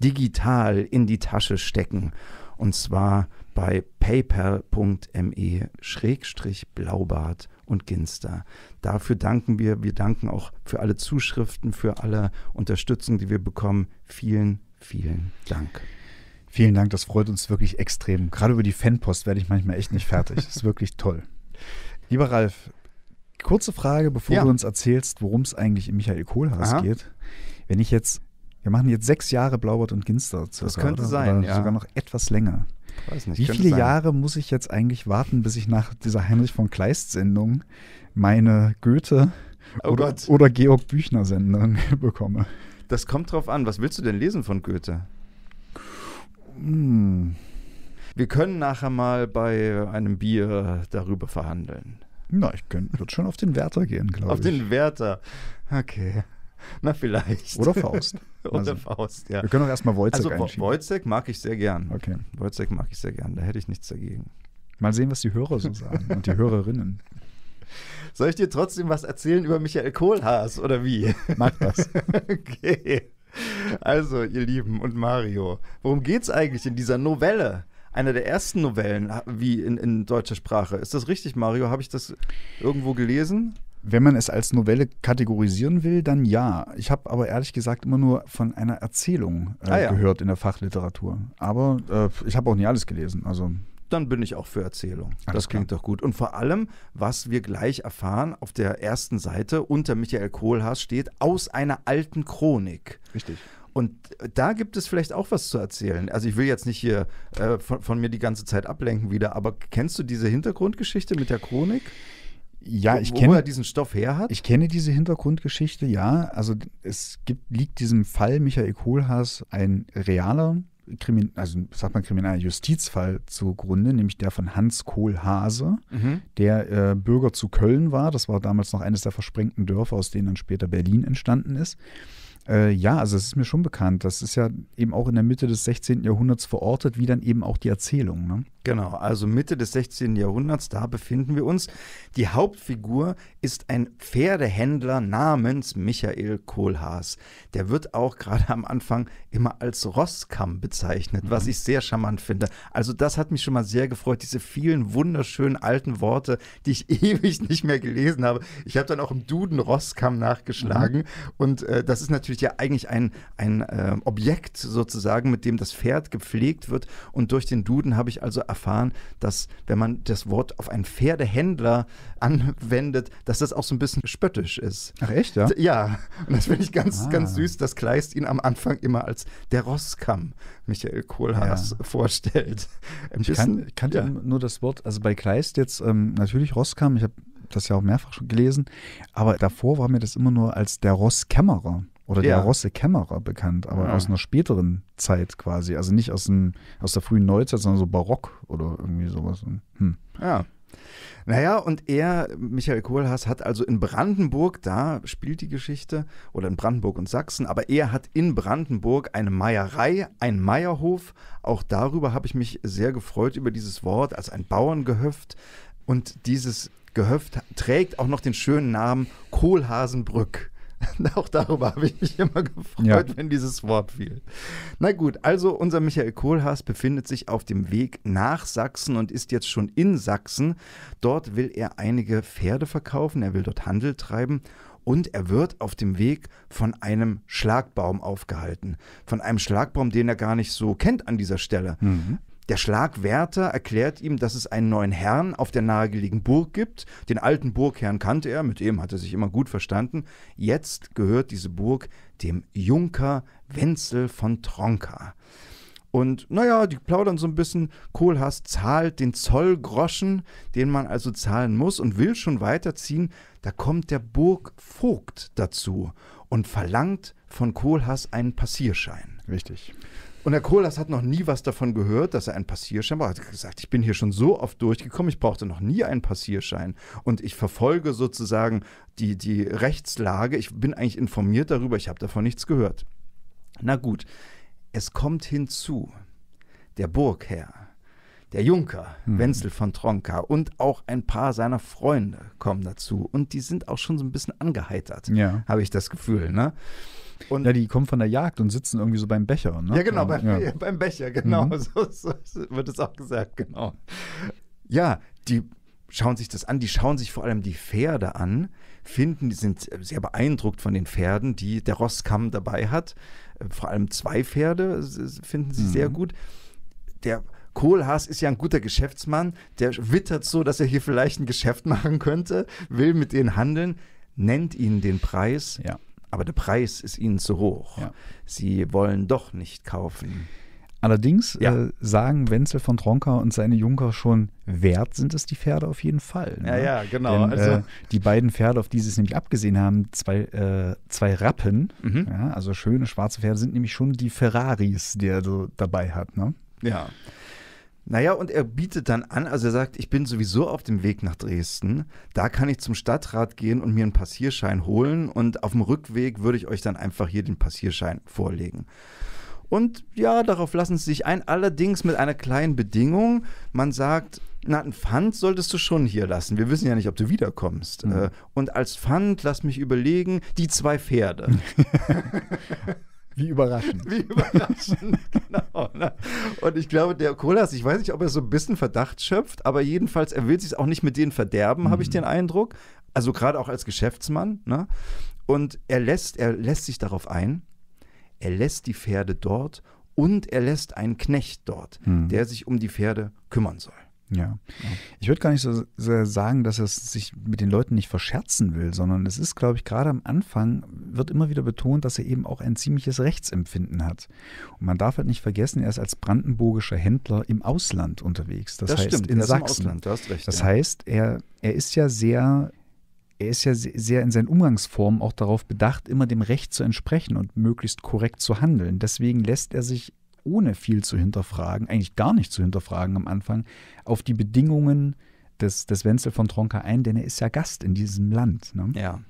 digital in die Tasche stecken. Und zwar bei paypal.me-blaubart und Ginster. Dafür danken wir. Wir danken auch für alle Zuschriften, für alle Unterstützung, die wir bekommen. Vielen, vielen Dank. Vielen Dank, das freut uns wirklich extrem. Gerade über die Fanpost werde ich manchmal echt nicht fertig. Das ist wirklich toll. Lieber Ralf, kurze Frage, bevor ja. du uns erzählst, worum es eigentlich im Michael Kohlhaas Aha. geht. Wenn ich jetzt, wir machen jetzt sechs Jahre Blaubart und Ginster. Circa, das könnte oder? sein, oder ja. Sogar noch etwas länger. Nicht, Wie viele sein. Jahre muss ich jetzt eigentlich warten, bis ich nach dieser Heinrich von Kleist-Sendung meine Goethe oh oder, oder, Georg Büchner-Sendung bekomme? Das kommt drauf an. Was willst du denn lesen von Goethe? Hm. Wir können nachher mal bei einem Bier darüber verhandeln. Na, ich könnte schon auf den Werther gehen, glaube ich. Auf den Werther. Okay. Na, vielleicht. Oder Faust. Unter also, Faust, ja. Wir können auch erstmal Wojcek Also einschieben. Wojcek mag ich sehr gern. Okay. Wojcek mag ich sehr gern, da hätte ich nichts dagegen. Mal sehen, was die Hörer so sagen und die Hörerinnen. Soll ich dir trotzdem was erzählen über Michael Kohlhaas oder wie? Mach das. okay. Also, ihr Lieben und Mario, worum geht es eigentlich in dieser Novelle? Einer der ersten Novellen wie in, in deutscher Sprache. Ist das richtig, Mario? Habe ich das irgendwo gelesen? Wenn man es als Novelle kategorisieren will, dann ja. Ich habe aber ehrlich gesagt immer nur von einer Erzählung äh, ah, ja. gehört in der Fachliteratur. Aber äh, ich habe auch nie alles gelesen. Also dann bin ich auch für Erzählung. Alles das klingt klar. doch gut. Und vor allem, was wir gleich erfahren, auf der ersten Seite unter Michael Kohlhaas steht, aus einer alten Chronik. Richtig. Und äh, da gibt es vielleicht auch was zu erzählen. Also ich will jetzt nicht hier äh, von, von, mir die ganze Zeit ablenken wieder, aber kennst du diese Hintergrundgeschichte mit der Chronik? Ja, ich wo, kenne, er diesen Stoff her hat? Ich kenne diese Hintergrundgeschichte, ja. Also es gibt, liegt diesem Fall Michael Kohlhaas ein realer Krimin, also sagt man krimineller Justizfall zugrunde, nämlich der von Hans Kohlhase, mhm. der äh, Bürger zu Köln war. Das war damals noch eines der versprengten Dörfer, aus denen dann später Berlin entstanden ist. Äh, ja, also es ist mir schon bekannt. Das ist ja eben auch in der Mitte des 16. Jahrhunderts verortet, wie dann eben auch die Erzählung. Ne? Genau, also Mitte des 16. Jahrhunderts, da befinden wir uns. Die Hauptfigur ist ein Pferdehändler namens Michael Kohlhaas. Der wird auch gerade am Anfang immer als Rosskamm bezeichnet, mhm. was ich sehr charmant finde. Also das hat mich schon mal sehr gefreut, diese vielen wunderschönen alten Worte, die ich ewig nicht mehr gelesen habe. Ich habe dann auch im Duden Rosskamm nachgeschlagen mhm. und äh, das ist natürlich ja eigentlich ein, ein äh, Objekt sozusagen, mit dem das Pferd gepflegt wird und durch den Duden habe ich also erfahren, dass wenn man das Wort auf einen Pferdehändler anwendet, dass das auch so ein bisschen spöttisch ist. Ach echt, ja? Ja, und das finde ich ganz, ah. ganz süß, dass Kleist ihn am Anfang immer als der Rosskamm Michael Kohlhaas ja. vorstellt. Ein ich kann, kannte ja. nur das Wort, also bei Kleist jetzt ähm, natürlich Rosskamm, ich habe das ja auch mehrfach schon gelesen, aber davor war mir das immer nur als der Rosskämmerer oder ja. der Rosse Kämmerer bekannt, aber ja. aus einer späteren Zeit quasi. Also nicht aus, dem, aus der frühen Neuzeit, sondern so Barock oder irgendwie sowas. Hm. Ja. Naja, und er, Michael Kohlhaas, hat also in Brandenburg, da spielt die Geschichte, oder in Brandenburg und Sachsen, aber er hat in Brandenburg eine Meierei, einen Meierhof. Auch darüber habe ich mich sehr gefreut, über dieses Wort, als ein Bauerngehöft. Und dieses Gehöft trägt auch noch den schönen Namen Kohlhasenbrück. Auch darüber habe ich mich immer gefreut, ja. wenn dieses Wort fiel. Na gut, also unser Michael Kohlhaas befindet sich auf dem Weg nach Sachsen und ist jetzt schon in Sachsen. Dort will er einige Pferde verkaufen, er will dort Handel treiben und er wird auf dem Weg von einem Schlagbaum aufgehalten. Von einem Schlagbaum, den er gar nicht so kennt an dieser Stelle. Mhm. Der Schlagwärter erklärt ihm, dass es einen neuen Herrn auf der nahegelegenen Burg gibt. Den alten Burgherrn kannte er, mit dem hat er sich immer gut verstanden. Jetzt gehört diese Burg dem Junker Wenzel von Tronka. Und naja, die plaudern so ein bisschen. Kohlhaas zahlt den Zollgroschen, den man also zahlen muss und will schon weiterziehen. Da kommt der Burgvogt dazu und verlangt von Kohlhaas einen Passierschein. Richtig. Und Herr Kohlers hat noch nie was davon gehört, dass er einen Passierschein braucht. Er hat gesagt, ich bin hier schon so oft durchgekommen, ich brauchte noch nie einen Passierschein. Und ich verfolge sozusagen die, die Rechtslage. Ich bin eigentlich informiert darüber, ich habe davon nichts gehört. Na gut, es kommt hinzu, der Burgherr, der Junker, mhm. Wenzel von Tronka und auch ein paar seiner Freunde kommen dazu. Und die sind auch schon so ein bisschen angeheitert, ja. habe ich das Gefühl. Ne? Und ja, die kommen von der Jagd und sitzen irgendwie so beim Becher. Ne? Ja, genau, beim, ja. beim Becher, genau. Mhm. So, so, wird es auch gesagt, genau. Ja, die schauen sich das an, die schauen sich vor allem die Pferde an, finden, die sind sehr beeindruckt von den Pferden, die der Rosskamm dabei hat. Vor allem zwei Pferde finden sie mhm. sehr gut. Der Kohlhaas ist ja ein guter Geschäftsmann, der wittert so, dass er hier vielleicht ein Geschäft machen könnte, will mit denen handeln, nennt ihnen den Preis. Ja aber der Preis ist ihnen zu hoch. Ja. Sie wollen doch nicht kaufen. Allerdings ja. äh, sagen Wenzel von Tronka und seine Junker schon, wert sind es die Pferde auf jeden Fall. Ne? Ja, ja, genau. Denn, also. Äh, die beiden Pferde, auf die sie es nämlich abgesehen haben, zwei, äh, zwei Rappen, mhm. ja, also schöne schwarze Pferde, sind nämlich schon die Ferraris, die er so dabei hat. Ne? Ja. Naja, und er bietet dann an, also er sagt, ich bin sowieso auf dem Weg nach Dresden, da kann ich zum Stadtrat gehen und mir einen Passierschein holen und auf dem Rückweg würde ich euch dann einfach hier den Passierschein vorlegen. Und ja, darauf lassen sie sich ein, allerdings mit einer kleinen Bedingung. Man sagt, na, ein Pfand solltest du schon hier lassen. Wir wissen ja nicht, ob du wiederkommst. Mhm. Äh, und als Pfand, lass mich überlegen, die zwei Pferde. Wie überraschend. Wie überraschend, genau. Ne? Und ich glaube, der Kolas, ich weiß nicht, ob er so ein bisschen Verdacht schöpft, aber jedenfalls, er will sich auch nicht mit denen verderben, mhm. habe ich den Eindruck. Also gerade auch als Geschäftsmann. Ne? Und er lässt, er lässt sich darauf ein, er lässt die Pferde dort und er lässt einen Knecht dort, mhm. der sich um die Pferde kümmern soll. Ja. Ich würde gar nicht so sehr sagen, dass er sich mit den Leuten nicht verscherzen will, sondern es ist, glaube ich, gerade am Anfang wird immer wieder betont, dass er eben auch ein ziemliches Rechtsempfinden hat. Und man darf halt nicht vergessen, er ist als brandenburgischer Händler im Ausland unterwegs. Das, das heißt, stimmt, in Sachsen. Recht, das ja. heißt, er, er ist ja sehr er ist ja sehr in seinen Umgangsformen auch darauf bedacht, immer dem Recht zu entsprechen und möglichst korrekt zu handeln. Deswegen lässt er sich ohne viel zu hinterfragen, eigentlich gar nicht zu hinterfragen am Anfang, auf die Bedingungen des, des Wenzel von Tronka ein, denn er ist ja Gast in diesem Land. Ne? Ja.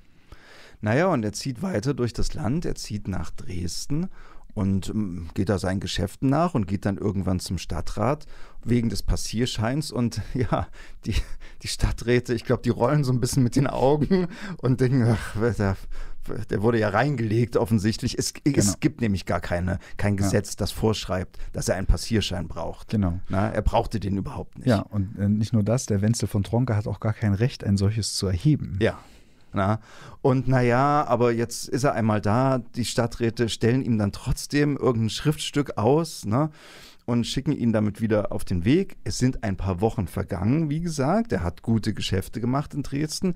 Naja, und er zieht weiter durch das Land, er zieht nach Dresden und mm, geht da seinen Geschäften nach und geht dann irgendwann zum Stadtrat wegen des Passierscheins. Und ja, die, die Stadträte, ich glaube, die rollen so ein bisschen mit den Augen und denken, ach, der wurde ja reingelegt offensichtlich. Es, genau. es gibt nämlich gar keine, kein Gesetz, ja. das vorschreibt, dass er einen Passierschein braucht. Genau. Na, er brauchte den überhaupt nicht. Ja, und äh, nicht nur das, der Wenzel von Tronke hat auch gar kein Recht, ein solches zu erheben. Ja. Na? Und naja, aber jetzt ist er einmal da, die Stadträte stellen ihm dann trotzdem irgendein Schriftstück aus, ne? und schicken ihn damit wieder auf den Weg. Es sind ein paar Wochen vergangen, wie gesagt. Er hat gute Geschäfte gemacht in Dresden.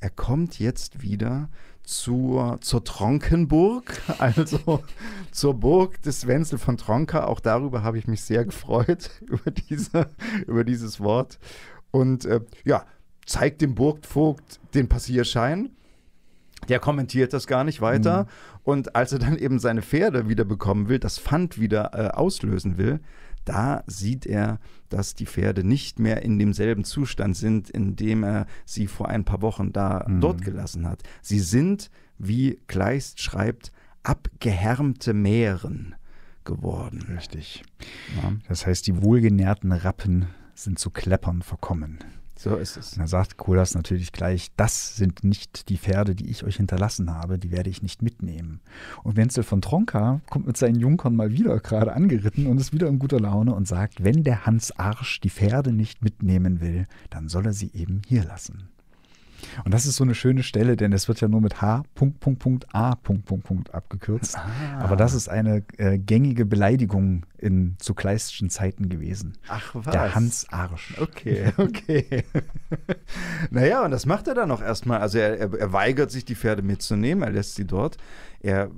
Er kommt jetzt wieder zur, zur Tronkenburg, also zur Burg des Wenzel von Tronka. Auch darüber habe ich mich sehr gefreut, über, diese, über dieses Wort. Und äh, ja, zeigt dem Burgvogt den Passierschein. Der kommentiert das gar nicht weiter. Mhm. Und als er dann eben seine Pferde wieder bekommen will, das Pfand wieder äh, auslösen will, da sieht er, dass die Pferde nicht mehr in demselben Zustand sind, in dem er sie vor ein paar Wochen da mhm. dort gelassen hat. Sie sind, wie Kleist schreibt, abgehärmte Mähren geworden. Richtig. Ja. Das heißt, die wohlgenährten Rappen sind zu Kleppern verkommen. So ist es. Und dann sagt Kohlhaas natürlich gleich, das sind nicht die Pferde, die ich euch hinterlassen habe, die werde ich nicht mitnehmen. Und Wenzel von Tronka kommt mit seinen Junkern mal wieder gerade angeritten und ist wieder in guter Laune und sagt, wenn der Hans Arsch die Pferde nicht mitnehmen will, dann soll er sie eben hier lassen. Und das ist so eine schöne Stelle, denn es wird ja nur mit H, Punkt, Punkt, Punkt, A, Punkt, Punkt, Punkt abgekürzt. Ah. Aber das ist eine äh, gängige Beleidigung in zu kleistischen Zeiten gewesen. Ach was. Der Hans Arsch. Okay, okay. naja, und das macht er dann auch erstmal. Also er, er, er weigert sich, die Pferde mitzunehmen, er lässt sie dort. Er äh,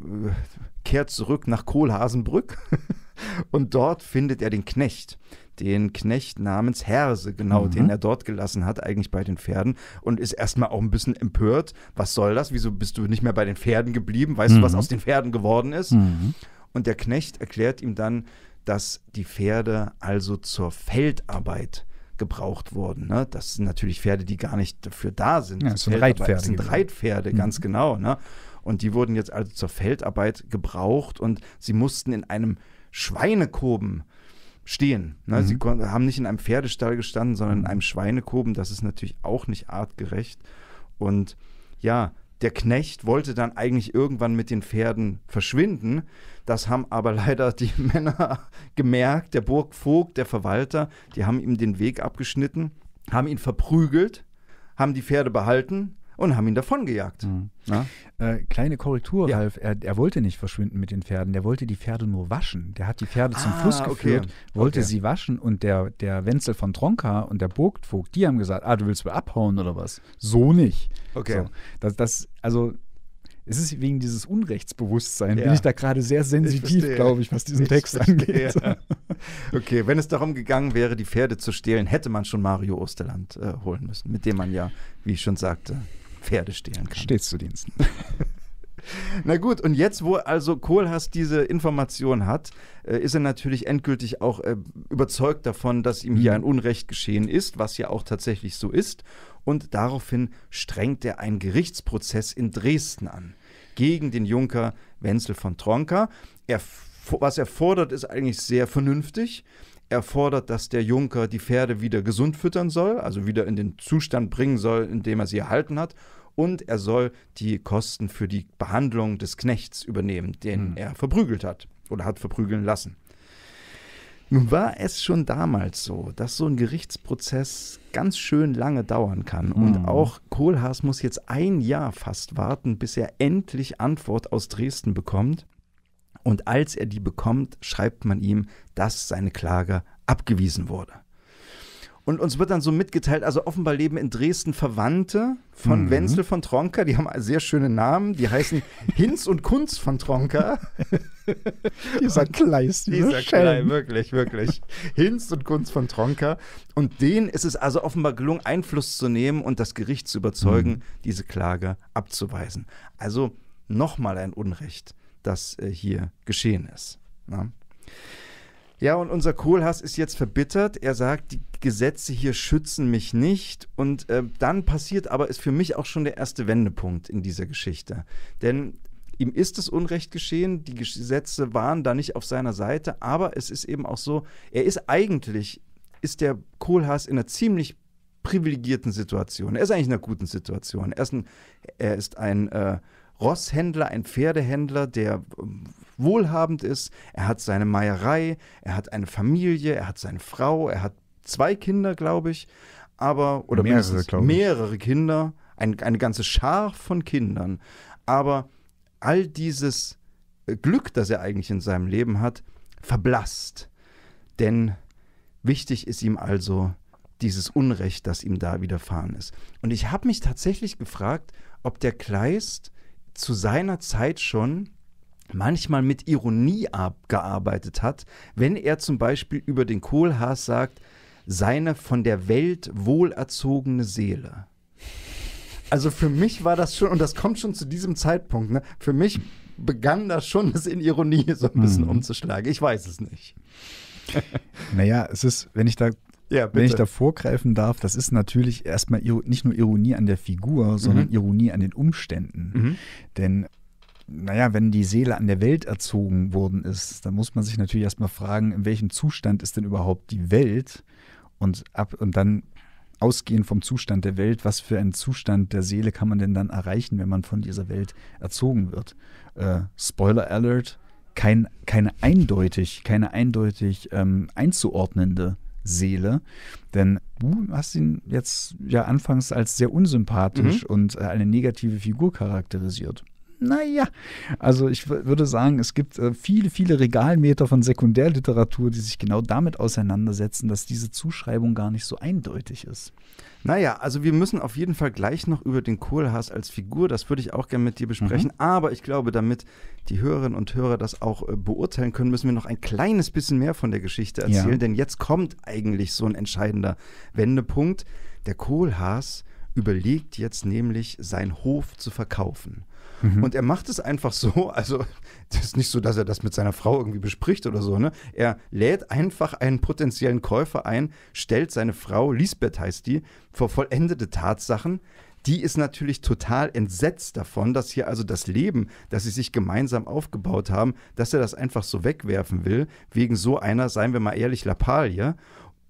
kehrt zurück nach Kohlhasenbrück. Und dort findet er den Knecht, den Knecht namens Herse, genau, mhm. den er dort gelassen hat, eigentlich bei den Pferden. Und ist erstmal auch ein bisschen empört. Was soll das? Wieso bist du nicht mehr bei den Pferden geblieben? Weißt mhm. du, was mhm. aus den Pferden geworden ist? Mhm. Und der Knecht erklärt ihm dann, dass die Pferde also zur Feldarbeit gebraucht wurden. Ne? Das sind natürlich Pferde, die gar nicht dafür da sind. Ja, das sind Reitpferde. Das sind Reitpferde, ganz mhm. genau. Ne? Und die wurden jetzt also zur Feldarbeit gebraucht und sie mussten in einem Schweinekoben stehen. Ne? Mhm. Sie haben nicht in einem Pferdestall gestanden, sondern in mhm. einem Schweinekoben. Das ist natürlich auch nicht artgerecht. Und ja, der Knecht wollte dann eigentlich irgendwann mit den Pferden verschwinden. Das haben aber leider die Männer gemerkt. Der Burgvogt, der Verwalter, die haben ihm den Weg abgeschnitten, haben ihn verprügelt, haben die Pferde behalten, und haben ihn davongejagt. Mhm. Äh, kleine Korrektur, ja. Ralf. Er, er, wollte nicht verschwinden mit den Pferden. Der wollte die Pferde nur waschen. Der hat die Pferde ah, zum Fluss geführt, okay. wollte okay. sie waschen und der, der Wenzel von Tronka und der Burgvogt, die haben gesagt: Ah, du willst wohl abhauen oder was? So nicht. Okay. So, das, das, also es ist wegen dieses Unrechtsbewusstsein, ja. bin ich da gerade sehr sensitiv, glaube ich, was diesen ich Text verstehe. angeht. okay, wenn es darum gegangen wäre, die Pferde zu stehlen, hätte man schon Mario Osterland äh, holen müssen, mit dem man ja, wie ich schon sagte, Pferde stehlen kann. Stets zu Diensten. Na gut, und jetzt, wo also Kohlhaas diese Information hat, äh, ist er natürlich endgültig auch äh, überzeugt davon, dass ihm hier mhm. ein Unrecht geschehen ist, was ja auch tatsächlich so ist. Und daraufhin strengt er einen Gerichtsprozess in Dresden an gegen den Junker Wenzel von Tronka. Er, was er fordert, ist eigentlich sehr vernünftig. Er fordert, dass der Junker die Pferde wieder gesund füttern soll, also wieder in den Zustand bringen soll, in dem er sie erhalten hat und er soll die Kosten für die Behandlung des Knechts übernehmen, den mhm. er verprügelt hat oder hat verprügeln lassen. Nun war es schon damals so, dass so ein Gerichtsprozess ganz schön lange dauern kann. Und hm. auch Kohlhaas muss jetzt ein Jahr fast warten, bis er endlich Antwort aus Dresden bekommt. Und als er die bekommt, schreibt man ihm, dass seine Klage abgewiesen wurde. Und uns wird dann so mitgeteilt, also offenbar leben in Dresden Verwandte von mhm. Wenzel von Tronka. Die haben sehr schöne Namen. Die heißen Hinz und Kunz von Tronka. dieser Kleist. Dieser Klein, wirklich, wirklich. Hinz und Kunz von Tronka. Und denen ist es also offenbar gelungen, Einfluss zu nehmen und das Gericht zu überzeugen, mhm. diese Klage abzuweisen. Also nochmal ein Unrecht, das äh, hier geschehen ist. Na? Ne? Ja, und unser Kohlhaas ist jetzt verbittert. Er sagt, die Gesetze hier schützen mich nicht. Und äh, dann passiert aber, ist für mich auch schon der erste Wendepunkt in dieser Geschichte. Denn ihm ist das Unrecht geschehen, die Gesetze waren da nicht auf seiner Seite, aber es ist eben auch so, er ist eigentlich, ist der Kohlhaas in einer ziemlich privilegierten Situation. Er ist eigentlich in einer guten Situation. Er ist ein, er ist ein äh, Rosshändler, ein Pferdehändler, der ähm, wohlhabend ist. Er hat seine Meierei, er hat eine Familie, er hat seine Frau, er hat zwei Kinder, glaube ich, aber oder mehrere, ich. mehrere Kinder, ein, eine ganze Schar von Kindern. Aber all dieses äh, Glück, das er eigentlich in seinem Leben hat, verblasst. Denn wichtig ist ihm also dieses Unrecht, das ihm da widerfahren ist. Und ich habe mich tatsächlich gefragt, ob der Kleist zu seiner Zeit schon manchmal mit Ironie abgearbeitet hat, wenn er zum Beispiel über den Kohlhaas sagt, seine von der Welt wohlerzogene Seele. Also für mich war das schon, und das kommt schon zu diesem Zeitpunkt, ne, für mich begann das schon, das in Ironie so ein bisschen mhm. umzuschlagen. Ich weiß es nicht. naja, es ist, wenn ich da ja, bitte. Wenn ich da vorgreifen darf, das ist natürlich erstmal nicht nur Ironie an der Figur, sondern mhm. Ironie an den Umständen. Mhm. Denn naja, wenn die Seele an der Welt erzogen worden ist, dann muss man sich natürlich erstmal fragen, in welchem Zustand ist denn überhaupt die Welt? Und, ab, und dann ausgehend vom Zustand der Welt, was für einen Zustand der Seele kann man denn dann erreichen, wenn man von dieser Welt erzogen wird? Äh, Spoiler Alert, kein, keine eindeutig, keine eindeutig ähm, einzuordnende Seele. Denn du hast ihn jetzt ja anfangs als sehr unsympathisch mhm. und äh, eine negative Figur charakterisiert naja, also ich würde sagen, es gibt äh, viele, viele Regalmeter von Sekundärliteratur, die sich genau damit auseinandersetzen, dass diese Zuschreibung gar nicht so eindeutig ist. Naja, also wir müssen auf jeden Fall gleich noch über den Kohlhaas als Figur, das würde ich auch gerne mit dir mhm. besprechen, mhm. aber ich glaube, damit die Hörerinnen und Hörer das auch äh, beurteilen können, müssen wir noch ein kleines bisschen mehr von der Geschichte erzählen, ja. denn jetzt kommt eigentlich so ein entscheidender Wendepunkt. Der Kohlhaas überlegt jetzt nämlich, seinen Hof zu verkaufen. Mhm. Und er macht es einfach so, also das ist nicht so, dass er das mit seiner Frau irgendwie bespricht oder so, ne? Er lädt einfach einen potenziellen Käufer ein, stellt seine Frau, Lisbeth heißt die, vor vollendete Tatsachen. Die ist natürlich total entsetzt davon, dass hier also das Leben, das sie sich gemeinsam aufgebaut haben, dass er das einfach so wegwerfen will, wegen so einer, seien wir mal ehrlich, Lappalie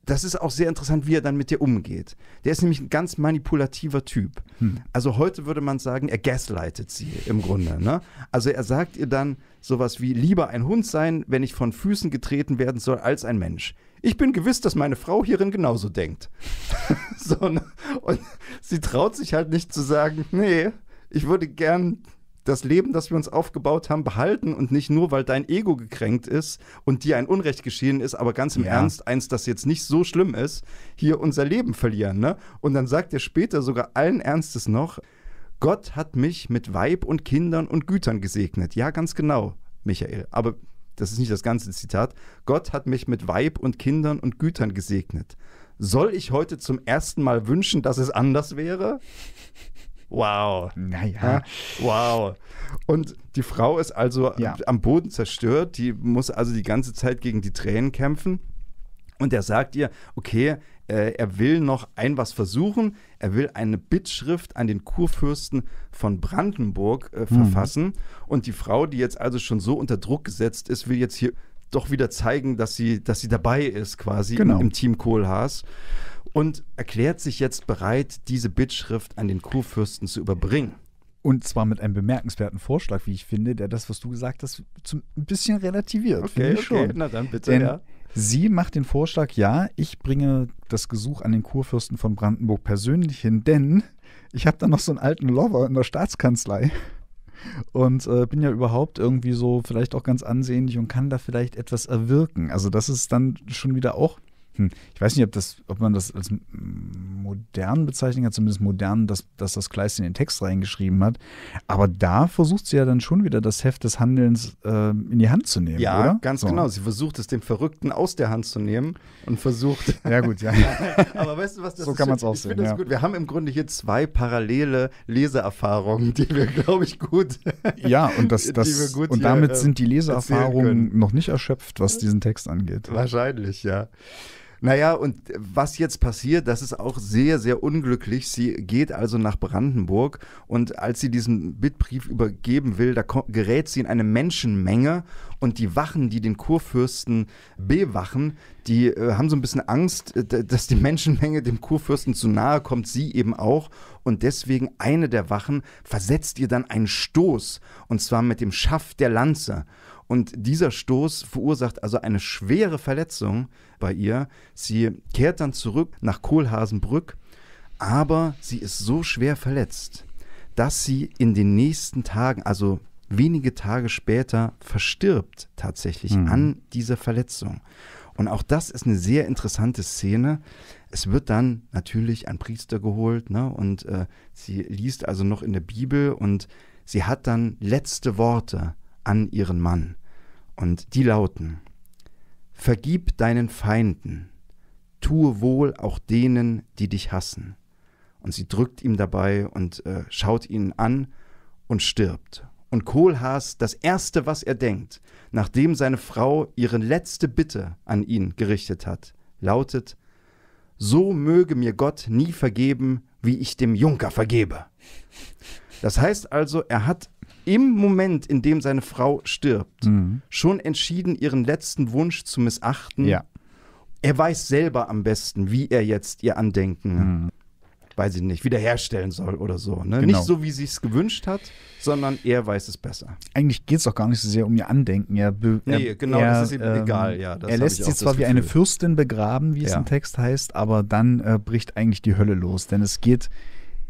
das ist auch sehr interessant, wie er dann mit dir umgeht. Der ist nämlich ein ganz manipulativer Typ. Hm. Also heute würde man sagen, er gaslightet sie im Grunde. Ne? Also er sagt ihr dann sowas wie, lieber ein Hund sein, wenn ich von Füßen getreten werden soll, als ein Mensch. Ich bin gewiss, dass meine Frau hierin genauso denkt. so, ne? Und sie traut sich halt nicht zu sagen, nee, ich würde gern das Leben, das wir uns aufgebaut haben, behalten und nicht nur, weil dein Ego gekränkt ist und dir ein Unrecht geschehen ist, aber ganz im ja. Ernst, eins, das jetzt nicht so schlimm ist, hier unser Leben verlieren. Ne? Und dann sagt er später sogar allen Ernstes noch, Gott hat mich mit Weib und Kindern und Gütern gesegnet. Ja, ganz genau, Michael. Aber das ist nicht das ganze Zitat. Gott hat mich mit Weib und Kindern und Gütern gesegnet. Soll ich heute zum ersten Mal wünschen, dass es anders wäre? Wow. Naja. Wow. Und die Frau ist also ja. am Boden zerstört, die muss also die ganze Zeit gegen die Tränen kämpfen. Und er sagt ihr, okay, äh, er will noch ein was versuchen. Er will eine Bittschrift an den Kurfürsten von Brandenburg äh, mhm. verfassen. Mhm. Und die Frau, die jetzt also schon so unter Druck gesetzt ist, will jetzt hier doch wieder zeigen, dass sie, dass sie dabei ist, quasi genau. im, im Team Kohlhaas und erklärt sich jetzt bereit, diese Bittschrift an den Kurfürsten zu überbringen. Und zwar mit einem bemerkenswerten Vorschlag, wie ich finde, der das, was du gesagt hast, zum, ein bisschen relativiert. Okay, ich okay. schon. Na dann bitte, Denn ja. Sie macht den Vorschlag, ja, ich bringe das Gesuch an den Kurfürsten von Brandenburg persönlich hin, denn ich habe da noch so einen alten Lover in der Staatskanzlei und äh, bin ja überhaupt irgendwie so vielleicht auch ganz ansehnlich und kann da vielleicht etwas erwirken. Also das ist dann schon wieder auch hm, ich weiß nicht, ob, das, ob man das als modern bezeichnen kann, zumindest modern, dass, dass das Kleist in den Text reingeschrieben hat. Aber da versucht sie ja dann schon wieder das Heft des Handelns äh, in die Hand zu nehmen, ja, oder? ganz so. genau. Sie versucht es dem Verrückten aus der Hand zu nehmen und versucht. ja, gut, ja. Aber weißt du, was das so ist? So kann man es auch sehen. Ja. Gut. Wir haben im Grunde hier zwei parallele Leseerfahrungen, die wir, glaube ich, gut. ja, und, das, das, und damit hier, sind die äh, Leseerfahrungen noch nicht erschöpft, was diesen Text angeht. Wahrscheinlich, ja. Naja, und was jetzt passiert, das ist auch sehr, sehr unglücklich. Sie geht also nach Brandenburg und als sie diesen Bittbrief übergeben will, da gerät sie in eine Menschenmenge und die Wachen, die den Kurfürsten bewachen, die äh, haben so ein bisschen Angst, äh, dass die Menschenmenge dem Kurfürsten zu nahe kommt, sie eben auch. Und deswegen eine der Wachen versetzt ihr dann einen Stoß und zwar mit dem Schaft der Lanze. Und dieser Stoß verursacht also eine schwere Verletzung bei ihr. Sie kehrt dann zurück nach Kohlhasenbrück, aber sie ist so schwer verletzt, dass sie in den nächsten Tagen, also wenige Tage später, verstirbt tatsächlich mhm. an dieser Verletzung. Und auch das ist eine sehr interessante Szene. Es wird dann natürlich ein Priester geholt ne? und äh, sie liest also noch in der Bibel und sie hat dann letzte Worte an ihren Mann. Und die lauten, Vergib deinen Feinden, tue wohl auch denen, die dich hassen. Und sie drückt ihm dabei und äh, schaut ihn an und stirbt. Und Kohlhaas, das Erste, was er denkt, nachdem seine Frau ihre letzte Bitte an ihn gerichtet hat, lautet, so möge mir Gott nie vergeben, wie ich dem Junker vergebe. Das heißt also, er hat im Moment, in dem seine Frau stirbt, mhm. schon entschieden, ihren letzten Wunsch zu missachten. Ja. Er weiß selber am besten, wie er jetzt ihr Andenken, mhm. weiß ich nicht, wiederherstellen soll oder so. Ne? Genau. Nicht so, wie sie es gewünscht hat, sondern er weiß es besser. Eigentlich geht es doch gar nicht so sehr um ihr Andenken. Er nee, genau, er, das ist ihm ähm, egal. Ja, er lässt sie zwar wie eine Fürstin begraben, wie es im Text heißt, aber dann äh, bricht eigentlich die Hölle los. Denn es geht,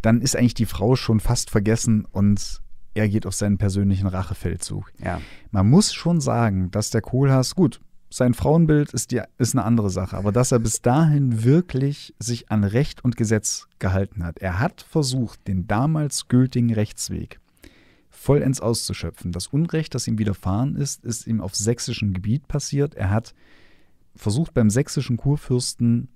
dann ist eigentlich die Frau schon fast vergessen und er geht auf seinen persönlichen Rachefeldzug. Ja. Man muss schon sagen, dass der Kohlhaas, gut, sein Frauenbild ist, die, ist eine andere Sache, aber dass er bis dahin wirklich sich an Recht und Gesetz gehalten hat. Er hat versucht, den damals gültigen Rechtsweg vollends auszuschöpfen. Das Unrecht, das ihm widerfahren ist, ist ihm auf sächsischem Gebiet passiert. Er hat versucht, beim sächsischen Kurfürsten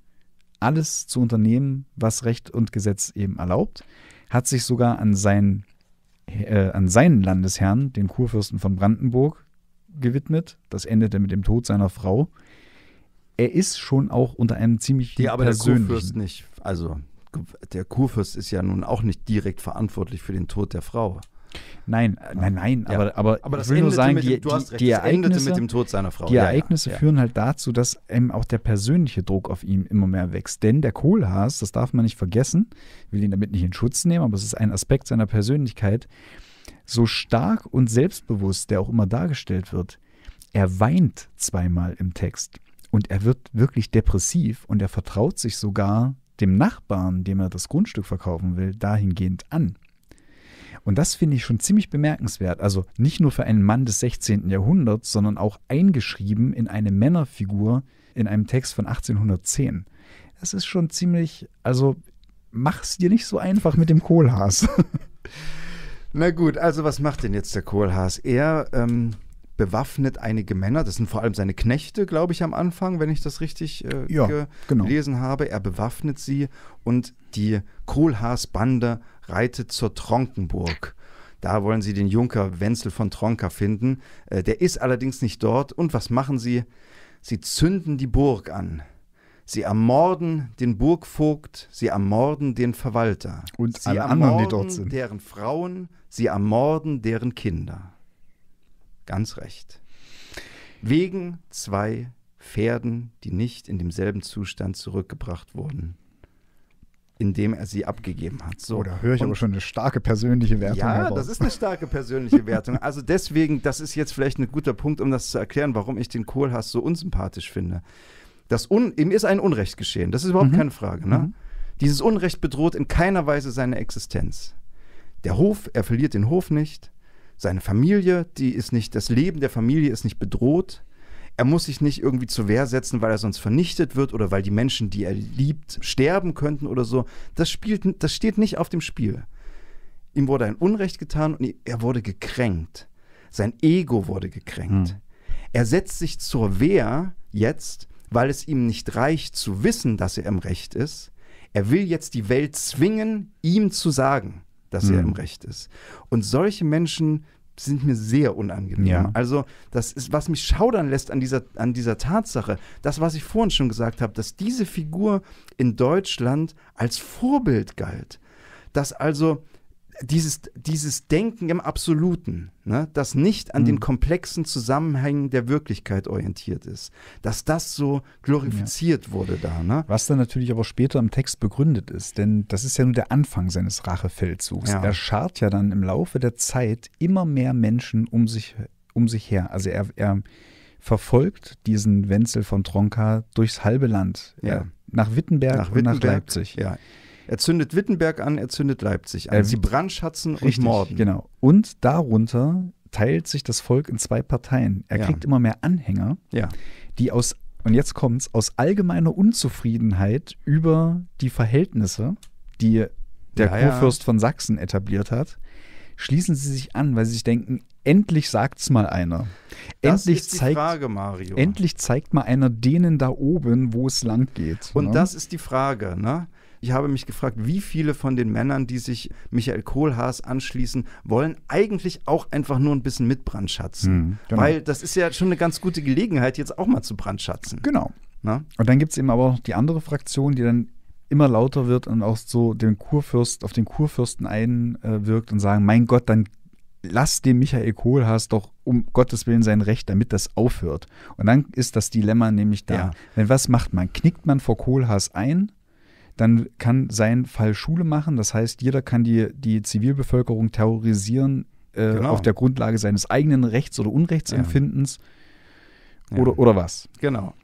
alles zu unternehmen, was Recht und Gesetz eben erlaubt, hat sich sogar an seinen äh, an seinen Landesherrn, den Kurfürsten von Brandenburg, gewidmet. Das endete mit dem Tod seiner Frau. Er ist schon auch unter einem ziemlich ja, aber der Kurfürst nicht. Also der Kurfürst ist ja nun auch nicht direkt verantwortlich für den Tod der Frau. Nein, äh, nein, nein, ja. aber, aber, aber ich will nur sagen, die, dem, die, die Ereignisse, mit dem Tod seiner Frau. Die ja, ja. führen halt dazu, dass eben auch der persönliche Druck auf ihn immer mehr wächst. Denn der Kohlhaas, das darf man nicht vergessen, will ihn damit nicht in Schutz nehmen, aber es ist ein Aspekt seiner Persönlichkeit, so stark und selbstbewusst, der auch immer dargestellt wird. Er weint zweimal im Text und er wird wirklich depressiv und er vertraut sich sogar dem Nachbarn, dem er das Grundstück verkaufen will, dahingehend an. Und das finde ich schon ziemlich bemerkenswert. Also nicht nur für einen Mann des 16. Jahrhunderts, sondern auch eingeschrieben in eine Männerfigur in einem Text von 1810. Das ist schon ziemlich, also mach es dir nicht so einfach mit dem Kohlhaas. Na gut, also was macht denn jetzt der Kohlhaas? Er ähm, bewaffnet einige Männer, das sind vor allem seine Knechte, glaube ich, am Anfang, wenn ich das richtig äh, ja, genau. gelesen genau. habe. Er bewaffnet sie und die Kohlhaas-Bande reitet zur Tronkenburg. Da wollen sie den Junker Wenzel von Tronka finden. Äh, der ist allerdings nicht dort. Und was machen sie? Sie zünden die Burg an. Sie ermorden den Burgvogt, sie ermorden den Verwalter. Und sie alle anderen, die dort sind. deren Frauen, sie ermorden deren Kinder. Ganz recht. Wegen zwei Pferden, die nicht in demselben Zustand zurückgebracht wurden indem er sie abgegeben hat. So. Oder oh, höre ich und, aber schon eine starke persönliche Wertung. Ja, heraus. das ist eine starke persönliche Wertung. Also deswegen, das ist jetzt vielleicht ein guter Punkt, um das zu erklären, warum ich den Kohlhaas so unsympathisch finde. Das Un ihm ist ein Unrecht geschehen, das ist überhaupt mhm. keine Frage. Ne? Mhm. Dieses Unrecht bedroht in keiner Weise seine Existenz. Der Hof, er verliert den Hof nicht. Seine Familie, die ist nicht, das Leben der Familie ist nicht bedroht. Er muss sich nicht irgendwie zur Wehr setzen, weil er sonst vernichtet wird oder weil die Menschen, die er liebt, sterben könnten oder so. Das, spielt, das steht nicht auf dem Spiel. Ihm wurde ein Unrecht getan und er wurde gekränkt. Sein Ego wurde gekränkt. Hm. Er setzt sich zur Wehr jetzt, weil es ihm nicht reicht zu wissen, dass er im Recht ist. Er will jetzt die Welt zwingen, ihm zu sagen, dass hm. er im Recht ist. Und solche Menschen sind mir sehr unangenehm. Ja. Also, das ist, was mich schaudern lässt an dieser, an dieser Tatsache, das, was ich vorhin schon gesagt habe, dass diese Figur in Deutschland als Vorbild galt. Dass also dieses, dieses Denken im Absoluten, ne, das nicht an mhm. den komplexen Zusammenhängen der Wirklichkeit orientiert ist, dass das so glorifiziert ja. wurde da. Ne? Was dann natürlich aber später im Text begründet ist, denn das ist ja nur der Anfang seines Rachefeldzugs. Ja. Er schart ja dann im Laufe der Zeit immer mehr Menschen um sich, um sich her. Also er, er verfolgt diesen Wenzel von Tronka durchs halbe Land, ja. nach Wittenberg nach und nach Leipzig. Ja. Er zündet Wittenberg an, er zündet Leipzig an. Ähm, Sie brandschatzen richtig, und morden. Genau. Und darunter teilt sich das Volk in zwei Parteien. Er ja. kriegt immer mehr Anhänger, ja. die aus, und jetzt kommt's, aus allgemeiner Unzufriedenheit über die Verhältnisse, die der ja, Kurfürst von Sachsen etabliert hat, schließen sie sich an, weil sie sich denken, endlich sagt's mal einer. Das endlich ist die Frage, Mario. Endlich zeigt mal einer denen da oben, wo es lang geht. Und ne? das ist die Frage, ne? Ich habe mich gefragt, wie viele von den Männern, die sich Michael Kohlhaas anschließen, wollen eigentlich auch einfach nur ein bisschen mitbrandschatzen. Mhm, genau. Weil das ist ja schon eine ganz gute Gelegenheit, jetzt auch mal zu brandschatzen. Genau. Na? Und dann gibt es eben aber auch die andere Fraktion, die dann immer lauter wird und auch so den Kurfürst, auf den Kurfürsten einwirkt und sagen, mein Gott, dann lass dem Michael Kohlhaas doch um Gottes Willen sein Recht, damit das aufhört. Und dann ist das Dilemma nämlich da. Ja. Denn was macht man? Knickt man vor Kohlhaas ein dann kann sein Fall Schule machen. Das heißt, jeder kann die, die Zivilbevölkerung terrorisieren äh, genau. auf der Grundlage seines eigenen Rechts- oder Unrechtsempfindens. Ja. Oder, ja. oder was? Genau.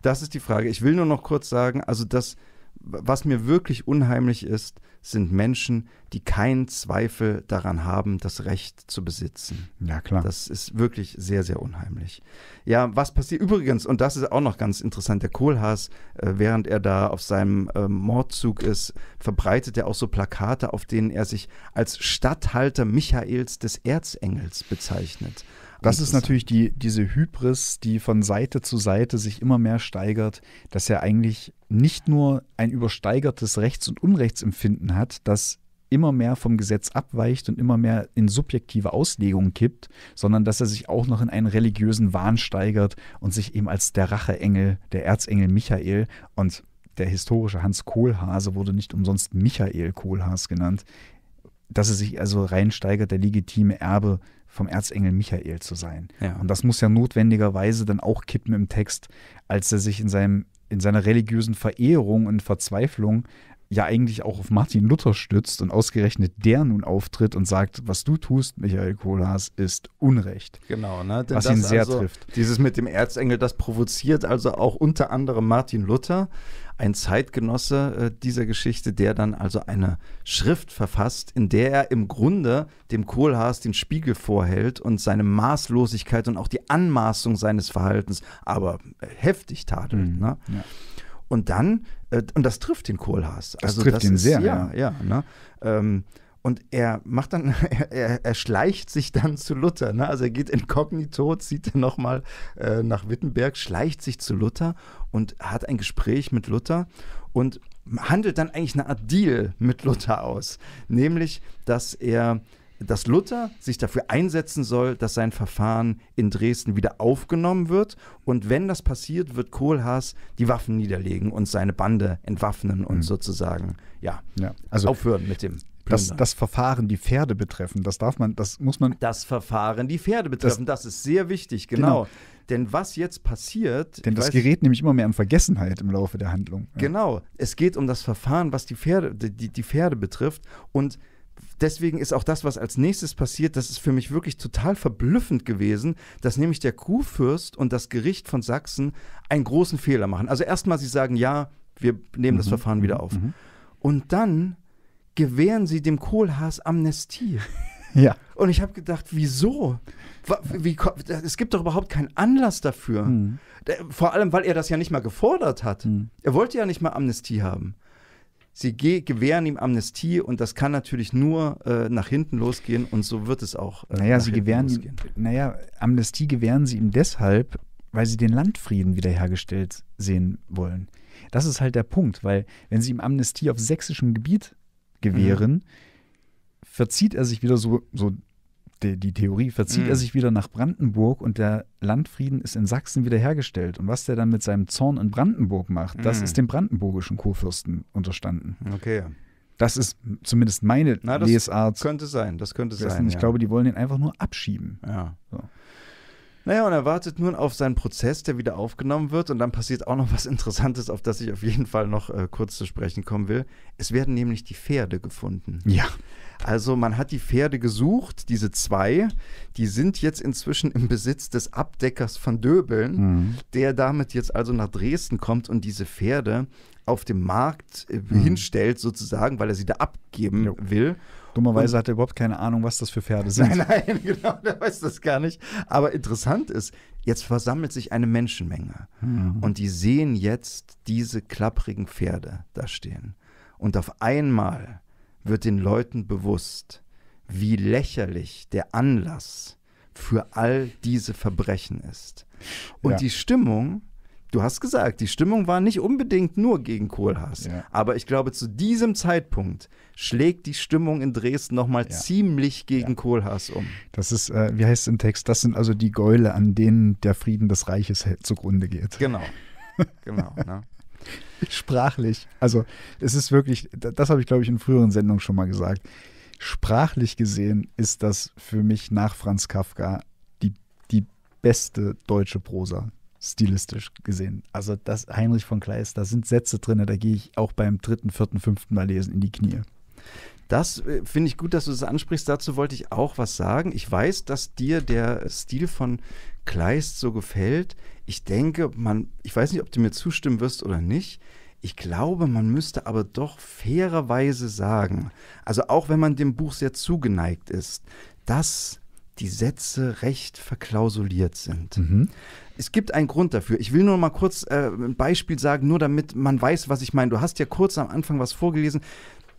Das ist die Frage. Ich will nur noch kurz sagen, also das was mir wirklich unheimlich ist, sind Menschen, die keinen Zweifel daran haben, das Recht zu besitzen. Ja, klar. Das ist wirklich sehr, sehr unheimlich. Ja, was passiert übrigens, und das ist auch noch ganz interessant, der Kohlhaas, äh, während er da auf seinem äh, Mordzug ist, verbreitet er auch so Plakate, auf denen er sich als Statthalter Michaels des Erzengels bezeichnet. Das ist natürlich die, diese Hybris, die von Seite zu Seite sich immer mehr steigert, dass er eigentlich nicht nur ein übersteigertes Rechts- und Unrechtsempfinden hat, das immer mehr vom Gesetz abweicht und immer mehr in subjektive Auslegungen kippt, sondern dass er sich auch noch in einen religiösen Wahn steigert und sich eben als der Racheengel, der Erzengel Michael und der historische Hans Kohlhase wurde nicht umsonst Michael Kohlhaas genannt, dass er sich also reinsteigert, der legitime Erbe vom Erzengel Michael zu sein. Ja. Und das muss ja notwendigerweise dann auch kippen im Text, als er sich in, seinem, in seiner religiösen Verehrung und Verzweiflung ja eigentlich auch auf Martin Luther stützt und ausgerechnet der nun auftritt und sagt, was du tust, Michael Kohlhaas, ist Unrecht. Genau, ne? Denn was ihn sehr also, trifft. Dieses mit dem Erzengel, das provoziert also auch unter anderem Martin Luther, ein Zeitgenosse äh, dieser Geschichte, der dann also eine Schrift verfasst, in der er im Grunde dem Kohlhaas den Spiegel vorhält und seine Maßlosigkeit und auch die Anmaßung seines Verhaltens aber äh, heftig tadelt. Mhm. Ne? Ja. Und dann, äh, und das trifft den Kohlhaas. Das also trifft das ihn ist, sehr, ja. ja, ja ne? ähm, und er macht dann, er, er, schleicht sich dann zu Luther. Ne? Also er geht inkognito, zieht dann nochmal äh, nach Wittenberg, schleicht sich zu Luther und hat ein Gespräch mit Luther und handelt dann eigentlich eine Art Deal mit Luther aus. Nämlich, dass er dass Luther sich dafür einsetzen soll, dass sein Verfahren in Dresden wieder aufgenommen wird. Und wenn das passiert, wird Kohlhaas die Waffen niederlegen und seine Bande entwaffnen und mhm. sozusagen ja, ja, also aufhören mit dem das, das, Verfahren, die Pferde betreffen, das darf man, das muss man. Das Verfahren, die Pferde betreffen, das, das ist sehr wichtig, genau. genau. Denn was jetzt passiert. Denn das gerät nämlich immer mehr in Vergessenheit im Laufe der Handlung. Ja. Genau. Es geht um das Verfahren, was die Pferde, die, die Pferde betrifft. Und deswegen ist auch das, was als nächstes passiert, das ist für mich wirklich total verblüffend gewesen, dass nämlich der Kuhfürst und das Gericht von Sachsen einen großen Fehler machen. Also erstmal, sie sagen, ja, wir nehmen mhm. das Verfahren wieder mhm. auf. Mhm. Und dann gewähren sie dem Kohlhaas Amnestie. Ja. Und ich habe gedacht, wieso? Wie, es gibt doch überhaupt keinen Anlass dafür. Mhm. Vor allem, weil er das ja nicht mal gefordert hat. Mhm. Er wollte ja nicht mal Amnestie haben. Sie gewähren ihm Amnestie und das kann natürlich nur äh, nach hinten losgehen und so wird es auch. Äh, naja, sie gewähren losgehen. naja, Amnestie gewähren sie ihm deshalb, weil sie den Landfrieden wiederhergestellt sehen wollen. Das ist halt der Punkt, weil wenn sie ihm Amnestie auf sächsischem Gebiet gewähren, mhm. verzieht er sich wieder so, so die, die Theorie, verzieht mhm. er sich wieder nach Brandenburg und der Landfrieden ist in Sachsen wiederhergestellt. Und was der dann mit seinem Zorn in Brandenburg macht, mhm. das ist dem brandenburgischen Kurfürsten unterstanden. Okay. Das ist zumindest meine Na, Lesart. Könnte sein, das könnte sein. Ich ja. glaube, die wollen ihn einfach nur abschieben. Ja. So. Naja, und er wartet nun auf seinen Prozess, der wieder aufgenommen wird. Und dann passiert auch noch was Interessantes, auf das ich auf jeden Fall noch äh, kurz zu sprechen kommen will. Es werden nämlich die Pferde gefunden. Ja. Also man hat die Pferde gesucht, diese zwei, die sind jetzt inzwischen im Besitz des Abdeckers von Döbeln, mhm. der damit jetzt also nach Dresden kommt und diese Pferde auf dem Markt äh, mhm. hinstellt, sozusagen, weil er sie da abgeben jo. will. Dummerweise und, hat er überhaupt keine Ahnung, was das für Pferde sind. Nein, nein, genau, der weiß das gar nicht. Aber interessant ist, jetzt versammelt sich eine Menschenmenge mhm. und die sehen jetzt diese klapprigen Pferde da stehen. Und auf einmal wird den Leuten bewusst, wie lächerlich der Anlass für all diese Verbrechen ist. Und ja. die Stimmung, du hast gesagt, die Stimmung war nicht unbedingt nur gegen Kohlhaas. Ja. Aber ich glaube, zu diesem Zeitpunkt schlägt die Stimmung in Dresden nochmal ja. ziemlich gegen ja. Kohlhaas um. Das ist, äh, wie heißt es im Text, das sind also die Gäule, an denen der Frieden des Reiches zugrunde geht. Genau. genau. Ne? Sprachlich. Also, es ist wirklich, das habe ich, glaube ich, in früheren Sendungen schon mal gesagt. Sprachlich gesehen ist das für mich nach Franz Kafka die, die beste deutsche Prosa, stilistisch gesehen. Also, das Heinrich von Kleist, da sind Sätze drin, da gehe ich auch beim dritten, vierten, fünften Mal lesen in die Knie. Das äh, finde ich gut, dass du das ansprichst. Dazu wollte ich auch was sagen. Ich weiß, dass dir der Stil von Kleist so gefällt. Ich denke, man, ich weiß nicht, ob du mir zustimmen wirst oder nicht. Ich glaube, man müsste aber doch fairerweise sagen, also auch wenn man dem Buch sehr zugeneigt ist, dass die Sätze recht verklausuliert sind. Mhm. Es gibt einen Grund dafür. Ich will nur mal kurz äh, ein Beispiel sagen, nur damit man weiß, was ich meine. Du hast ja kurz am Anfang was vorgelesen.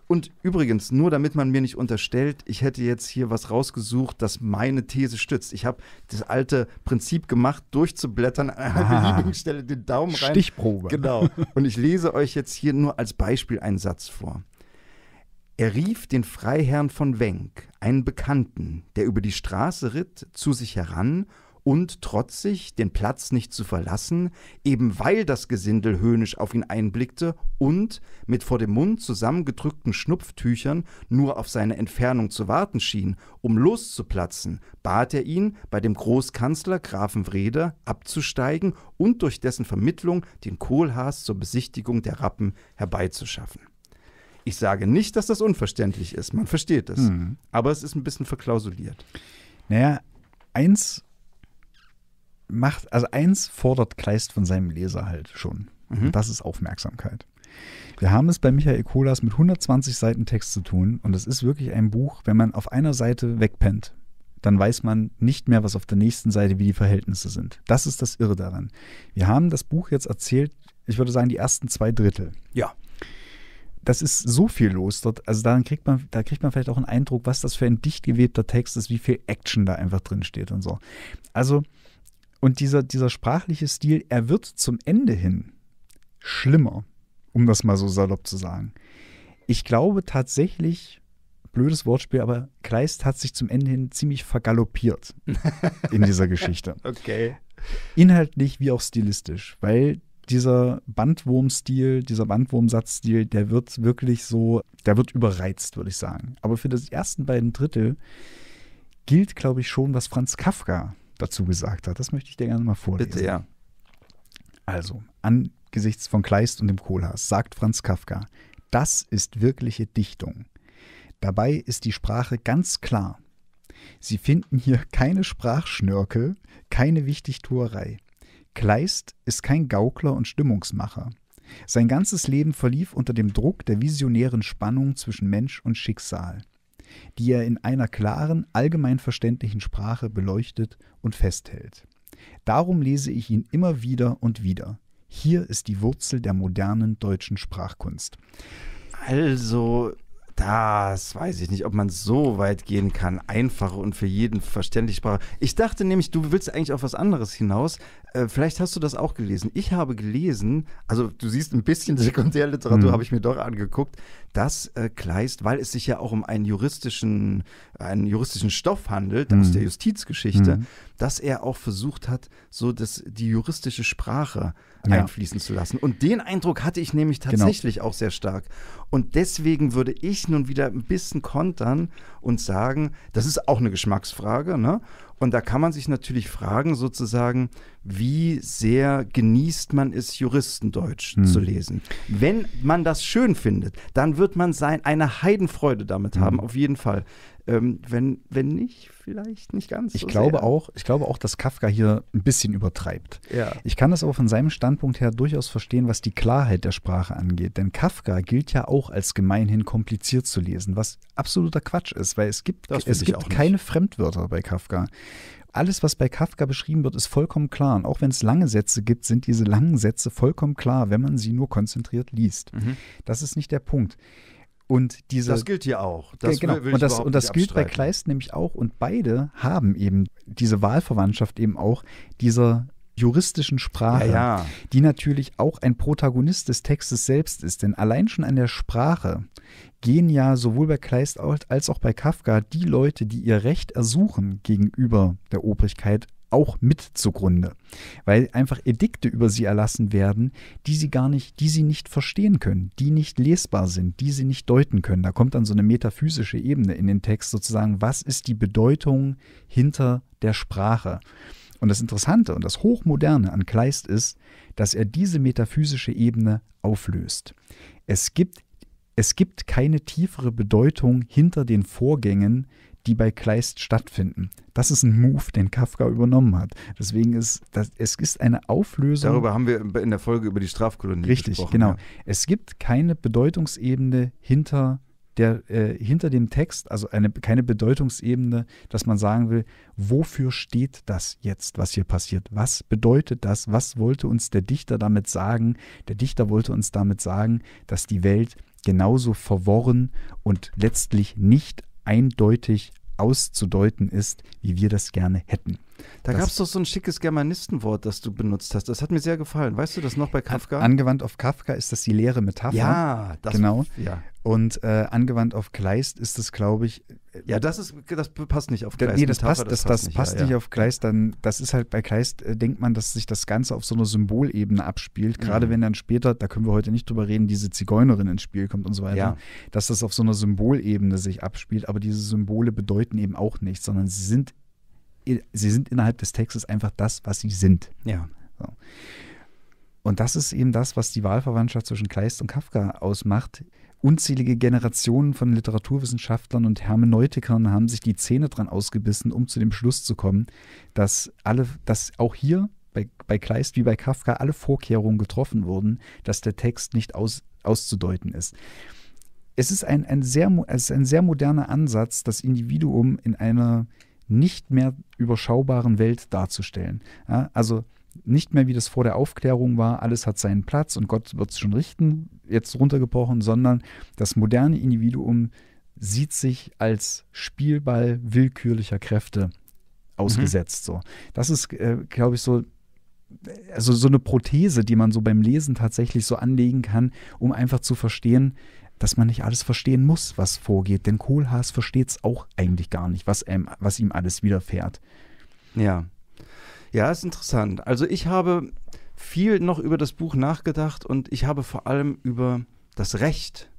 Und übrigens, nur damit man mir nicht unterstellt, ich hätte jetzt hier was rausgesucht, das meine These stützt. Ich habe das alte Prinzip gemacht, durchzublättern, an einer beliebigen Stelle den Daumen rein. Stichprobe. Genau. Und ich lese euch jetzt hier nur als Beispiel einen Satz vor. Er rief den Freiherrn von Wenk, einen Bekannten, der über die Straße ritt, zu sich heran und trotzig, den Platz nicht zu verlassen, eben weil das Gesindel höhnisch auf ihn einblickte und mit vor dem Mund zusammengedrückten Schnupftüchern nur auf seine Entfernung zu warten schien, um loszuplatzen, bat er ihn, bei dem Großkanzler Grafen Wrede abzusteigen und durch dessen Vermittlung den Kohlhaas zur Besichtigung der Rappen herbeizuschaffen. Ich sage nicht, dass das unverständlich ist, man versteht es, mhm. aber es ist ein bisschen verklausuliert. Naja, eins macht, also eins fordert Kleist von seinem Leser halt schon. Mhm. Und das ist Aufmerksamkeit. Wir haben es bei Michael Kohlers mit 120 Seiten Text zu tun und es ist wirklich ein Buch, wenn man auf einer Seite wegpennt, dann weiß man nicht mehr, was auf der nächsten Seite, wie die Verhältnisse sind. Das ist das Irre daran. Wir haben das Buch jetzt erzählt, ich würde sagen, die ersten zwei Drittel. Ja. Das ist so viel los dort. Also daran kriegt man, da kriegt man vielleicht auch einen Eindruck, was das für ein dicht gewebter Text ist, wie viel Action da einfach drin steht und so. Also und dieser, dieser sprachliche Stil, er wird zum Ende hin schlimmer, um das mal so salopp zu sagen. Ich glaube tatsächlich, blödes Wortspiel, aber Kleist hat sich zum Ende hin ziemlich vergaloppiert in dieser Geschichte. okay. Inhaltlich wie auch stilistisch, weil dieser Bandwurm-Stil, dieser Bandwurmsatzstil, der wird wirklich so, der wird überreizt, würde ich sagen. Aber für das ersten beiden Drittel gilt, glaube ich, schon, was Franz Kafka dazu gesagt hat. Das möchte ich dir gerne mal vorlesen. Bitte, ja. Also, angesichts von Kleist und dem Kohlhaas sagt Franz Kafka, das ist wirkliche Dichtung. Dabei ist die Sprache ganz klar. Sie finden hier keine Sprachschnörkel, keine Wichtigtuerei. Kleist ist kein Gaukler und Stimmungsmacher. Sein ganzes Leben verlief unter dem Druck der visionären Spannung zwischen Mensch und Schicksal die er in einer klaren, allgemeinverständlichen Sprache beleuchtet und festhält. Darum lese ich ihn immer wieder und wieder. Hier ist die Wurzel der modernen deutschen Sprachkunst. Also, das weiß ich nicht, ob man so weit gehen kann. Einfache und für jeden verständliche Sprache. Ich dachte nämlich, du willst eigentlich auf was anderes hinaus. Äh, vielleicht hast du das auch gelesen. Ich habe gelesen, also du siehst ein bisschen Sekundärliteratur, mhm. habe ich mir doch angeguckt, dass äh, Kleist, weil es sich ja auch um einen juristischen, einen juristischen Stoff handelt, mhm. aus der Justizgeschichte, mhm. dass er auch versucht hat, so das, die juristische Sprache ja. einfließen zu lassen. Und den Eindruck hatte ich nämlich genau. tatsächlich genau. auch sehr stark. Und deswegen würde ich hin und wieder ein bisschen kontern und sagen, das ist auch eine Geschmacksfrage, ne? Und da kann man sich natürlich fragen, sozusagen, wie sehr genießt man es, Juristendeutsch hm. zu lesen. Wenn man das schön findet, dann wird man sein, eine Heidenfreude damit hm. haben, auf jeden Fall. Ähm, wenn, wenn nicht, vielleicht nicht ganz so ich glaube sehr. auch Ich glaube auch, dass Kafka hier ein bisschen übertreibt. Ja. Ich kann das aber von seinem Standpunkt her durchaus verstehen, was die Klarheit der Sprache angeht. Denn Kafka gilt ja auch als gemeinhin kompliziert zu lesen, was absoluter Quatsch ist, weil es gibt, es gibt keine Fremdwörter bei Kafka alles, was bei Kafka beschrieben wird, ist vollkommen klar. Und auch wenn es lange Sätze gibt, sind diese langen Sätze vollkommen klar, wenn man sie nur konzentriert liest. Mhm. Das ist nicht der Punkt. Und diese, das gilt hier auch. Das genau. will, will und das, und das gilt bei Kleist nämlich auch. Und beide haben eben diese Wahlverwandtschaft eben auch dieser juristischen Sprache, ja, ja. die natürlich auch ein Protagonist des Textes selbst ist. Denn allein schon an der Sprache gehen ja sowohl bei Kleist als auch bei Kafka die Leute, die ihr Recht ersuchen gegenüber der Obrigkeit, auch mit zugrunde, weil einfach Edikte über sie erlassen werden, die sie gar nicht, die sie nicht verstehen können, die nicht lesbar sind, die sie nicht deuten können. Da kommt dann so eine metaphysische Ebene in den Text sozusagen, was ist die Bedeutung hinter der Sprache? Und das Interessante und das Hochmoderne an Kleist ist, dass er diese metaphysische Ebene auflöst. Es gibt, es gibt keine tiefere Bedeutung hinter den Vorgängen, die bei Kleist stattfinden. Das ist ein Move, den Kafka übernommen hat. Deswegen ist das, es ist eine Auflösung. Darüber haben wir in der Folge über die Strafkolonie Richtig, gesprochen. Richtig, genau. Ja. Es gibt keine Bedeutungsebene hinter der äh, hinter dem Text, also eine, keine Bedeutungsebene, dass man sagen will, wofür steht das jetzt, was hier passiert? Was bedeutet das? Was wollte uns der Dichter damit sagen? Der Dichter wollte uns damit sagen, dass die Welt genauso verworren und letztlich nicht eindeutig auszudeuten ist, wie wir das gerne hätten. Da gab es doch so ein schickes Germanistenwort, das du benutzt hast. Das hat mir sehr gefallen. Weißt du das noch bei Kafka? Angewandt auf Kafka ist das die leere Metapher. Ja, das genau. Ja. Und äh, angewandt auf Kleist ist das, glaube ich. Äh, ja, das ist, das passt nicht auf Kleist. Nee, das Metapher, passt, das, das passt, nicht, passt ja, nicht auf Kleist. Dann, das ist halt bei Kleist, äh, denkt man, dass sich das Ganze auf so einer Symbolebene abspielt. Gerade mhm. wenn dann später, da können wir heute nicht drüber reden, diese Zigeunerin ins Spiel kommt und so weiter, ja. dass das auf so einer Symbolebene sich abspielt. Aber diese Symbole bedeuten eben auch nichts, sondern sie sind sie sind innerhalb des Textes einfach das, was sie sind. Ja. So. Und das ist eben das, was die Wahlverwandtschaft zwischen Kleist und Kafka ausmacht. Unzählige Generationen von Literaturwissenschaftlern und Hermeneutikern haben sich die Zähne dran ausgebissen, um zu dem Schluss zu kommen, dass alle, dass auch hier bei, bei Kleist wie bei Kafka alle Vorkehrungen getroffen wurden, dass der Text nicht aus, auszudeuten ist. Es ist ein, ein, sehr, es ist ein sehr moderner Ansatz, das Individuum in einer nicht mehr überschaubaren Welt darzustellen. Ja, also nicht mehr wie das vor der Aufklärung war, alles hat seinen Platz und Gott wird es schon richten, jetzt runtergebrochen, sondern das moderne Individuum sieht sich als Spielball willkürlicher Kräfte ausgesetzt. Mhm. So. Das ist, äh, glaube ich, so also so eine Prothese, die man so beim Lesen tatsächlich so anlegen kann, um einfach zu verstehen, dass man nicht alles verstehen muss, was vorgeht. Denn Kohlhaas versteht es auch eigentlich gar nicht, was, ähm, was ihm alles widerfährt. Ja. Ja, ist interessant. Also ich habe viel noch über das Buch nachgedacht und ich habe vor allem über das Recht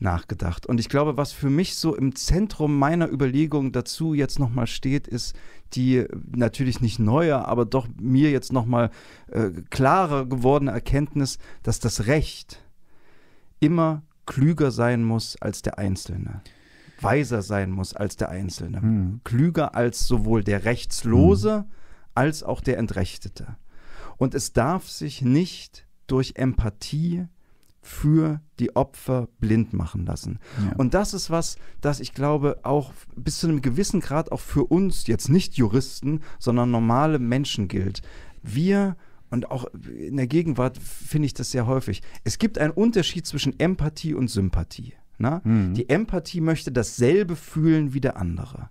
nachgedacht. Und ich glaube, was für mich so im Zentrum meiner Überlegung dazu jetzt nochmal steht, ist die natürlich nicht neue, aber doch mir jetzt nochmal äh, klarer gewordene Erkenntnis, dass das Recht immer klüger sein muss als der Einzelne weiser sein muss als der Einzelne, hm. klüger als sowohl der Rechtslose hm. als auch der Entrechtete. Und es darf sich nicht durch Empathie für die Opfer blind machen lassen. Ja. Und das ist was, das ich glaube, auch bis zu einem gewissen Grad auch für uns, jetzt nicht Juristen, sondern normale Menschen gilt. Wir und auch in der Gegenwart finde ich das sehr häufig. Es gibt einen Unterschied zwischen Empathie und Sympathie. Ne? Mhm. Die Empathie möchte dasselbe fühlen wie der andere.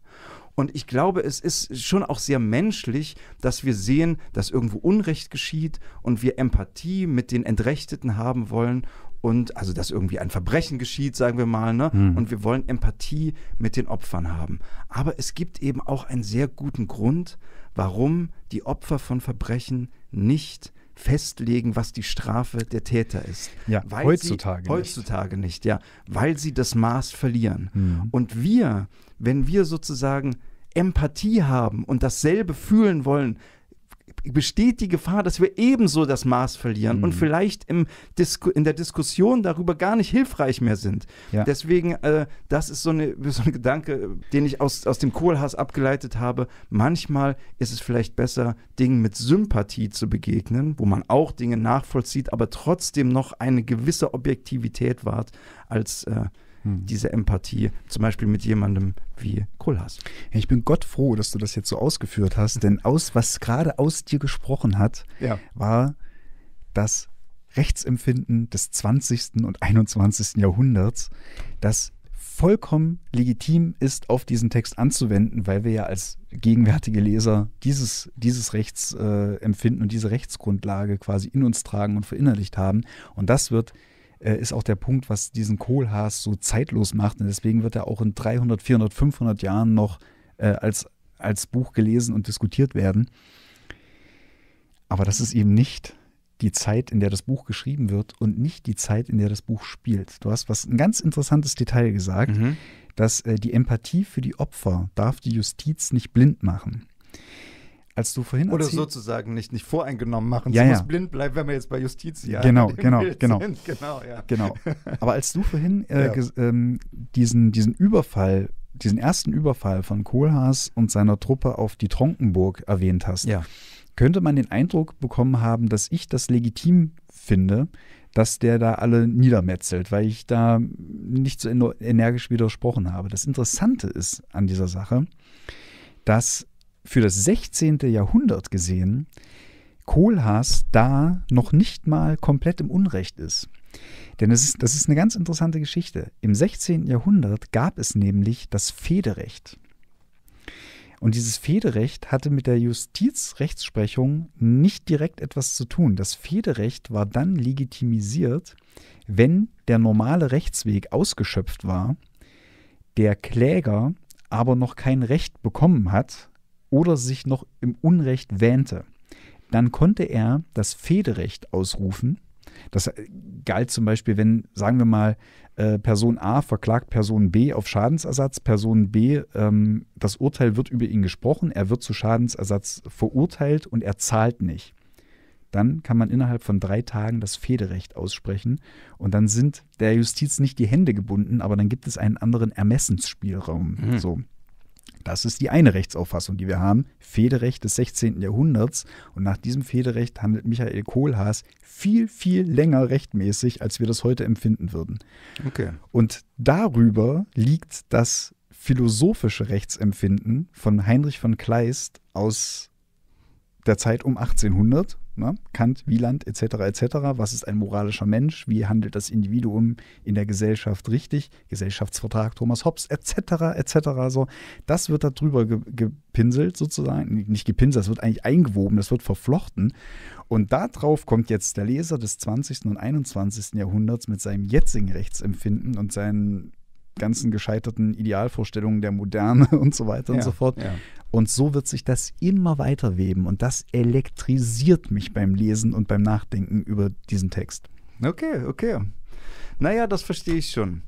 Und ich glaube, es ist schon auch sehr menschlich, dass wir sehen, dass irgendwo Unrecht geschieht und wir Empathie mit den Entrechteten haben wollen und also dass irgendwie ein Verbrechen geschieht, sagen wir mal, ne? Mhm. Und wir wollen Empathie mit den Opfern haben. Aber es gibt eben auch einen sehr guten Grund, warum die Opfer von Verbrechen nicht festlegen, was die Strafe der Täter ist. Ja, heutzutage, sie, heutzutage nicht. nicht. ja, weil sie das Maß verlieren. Mhm. Und wir, wenn wir sozusagen Empathie haben und dasselbe fühlen wollen, besteht die Gefahr, dass wir ebenso das Maß verlieren mhm. und vielleicht im in der Diskussion darüber gar nicht hilfreich mehr sind. Ja. Deswegen, äh, das ist so, eine, so ein Gedanke, den ich aus, aus dem Kohlhaas abgeleitet habe. Manchmal ist es vielleicht besser, Dingen mit Sympathie zu begegnen, wo man auch Dinge nachvollzieht, aber trotzdem noch eine gewisse Objektivität wahrt, als äh, hm. diese Empathie, zum Beispiel mit jemandem wie Kohlhaas. Ich bin Gott froh, dass du das jetzt so ausgeführt hast, mhm. denn aus, was gerade aus dir gesprochen hat, ja. war das Rechtsempfinden des 20. und 21. Jahrhunderts, das vollkommen legitim ist, auf diesen Text anzuwenden, weil wir ja als gegenwärtige Leser dieses, dieses Rechtsempfinden äh, und diese Rechtsgrundlage quasi in uns tragen und verinnerlicht haben. Und das wird äh, ist auch der Punkt, was diesen Kohlhaas so zeitlos macht. Und deswegen wird er auch in 300, 400, 500 Jahren noch äh, als, als Buch gelesen und diskutiert werden. Aber das ist eben nicht die Zeit, in der das Buch geschrieben wird und nicht die Zeit, in der das Buch spielt. Du hast was ein ganz interessantes Detail gesagt, mhm. dass äh, die Empathie für die Opfer darf die Justiz nicht blind machen als du vorhin Oder sozusagen nicht, nicht voreingenommen machen. Ja, Sie ja. muss blind bleiben, wenn wir jetzt bei Justitia Genau, genau, Bild genau. Sind. Genau, ja. genau. Aber als du vorhin äh, ja. ähm, diesen, diesen Überfall, diesen ersten Überfall von Kohlhaas und seiner Truppe auf die Tronkenburg erwähnt hast, ja. könnte man den Eindruck bekommen haben, dass ich das legitim finde, dass der da alle niedermetzelt, weil ich da nicht so energisch widersprochen habe. Das Interessante ist an dieser Sache, dass für das 16. Jahrhundert gesehen Kohlhaas da noch nicht mal komplett im Unrecht ist. Denn es ist, das ist eine ganz interessante Geschichte. Im 16. Jahrhundert gab es nämlich das Federecht. Und dieses Federecht hatte mit der Justizrechtsprechung nicht direkt etwas zu tun. Das Federecht war dann legitimisiert, wenn der normale Rechtsweg ausgeschöpft war, der Kläger aber noch kein Recht bekommen hat oder sich noch im Unrecht wähnte, dann konnte er das Fehderecht ausrufen. Das äh, galt zum Beispiel, wenn, sagen wir mal, äh, Person A verklagt Person B auf Schadensersatz, Person B, ähm, das Urteil wird über ihn gesprochen, er wird zu Schadensersatz verurteilt und er zahlt nicht. Dann kann man innerhalb von drei Tagen das Federecht aussprechen und dann sind der Justiz nicht die Hände gebunden, aber dann gibt es einen anderen Ermessensspielraum. Mhm. So. Das ist die eine Rechtsauffassung, die wir haben, Federecht des 16. Jahrhunderts. Und nach diesem Federecht handelt Michael Kohlhaas viel, viel länger rechtmäßig, als wir das heute empfinden würden. Okay. Und darüber liegt das philosophische Rechtsempfinden von Heinrich von Kleist aus der Zeit um 1800 ne? Kant, Wieland etc. etc. Was ist ein moralischer Mensch? Wie handelt das Individuum in der Gesellschaft richtig? Gesellschaftsvertrag Thomas Hobbes etc. etc. So, das wird da drüber ge gepinselt sozusagen, nicht gepinselt, das wird eigentlich eingewoben, das wird verflochten. Und darauf kommt jetzt der Leser des 20. und 21. Jahrhunderts mit seinem jetzigen Rechtsempfinden und seinen ganzen gescheiterten Idealvorstellungen der Moderne und so weiter ja, und so fort. Ja. Und so wird sich das immer weiter weben und das elektrisiert mich beim Lesen und beim Nachdenken über diesen Text. Okay, okay. Naja, das verstehe ich schon.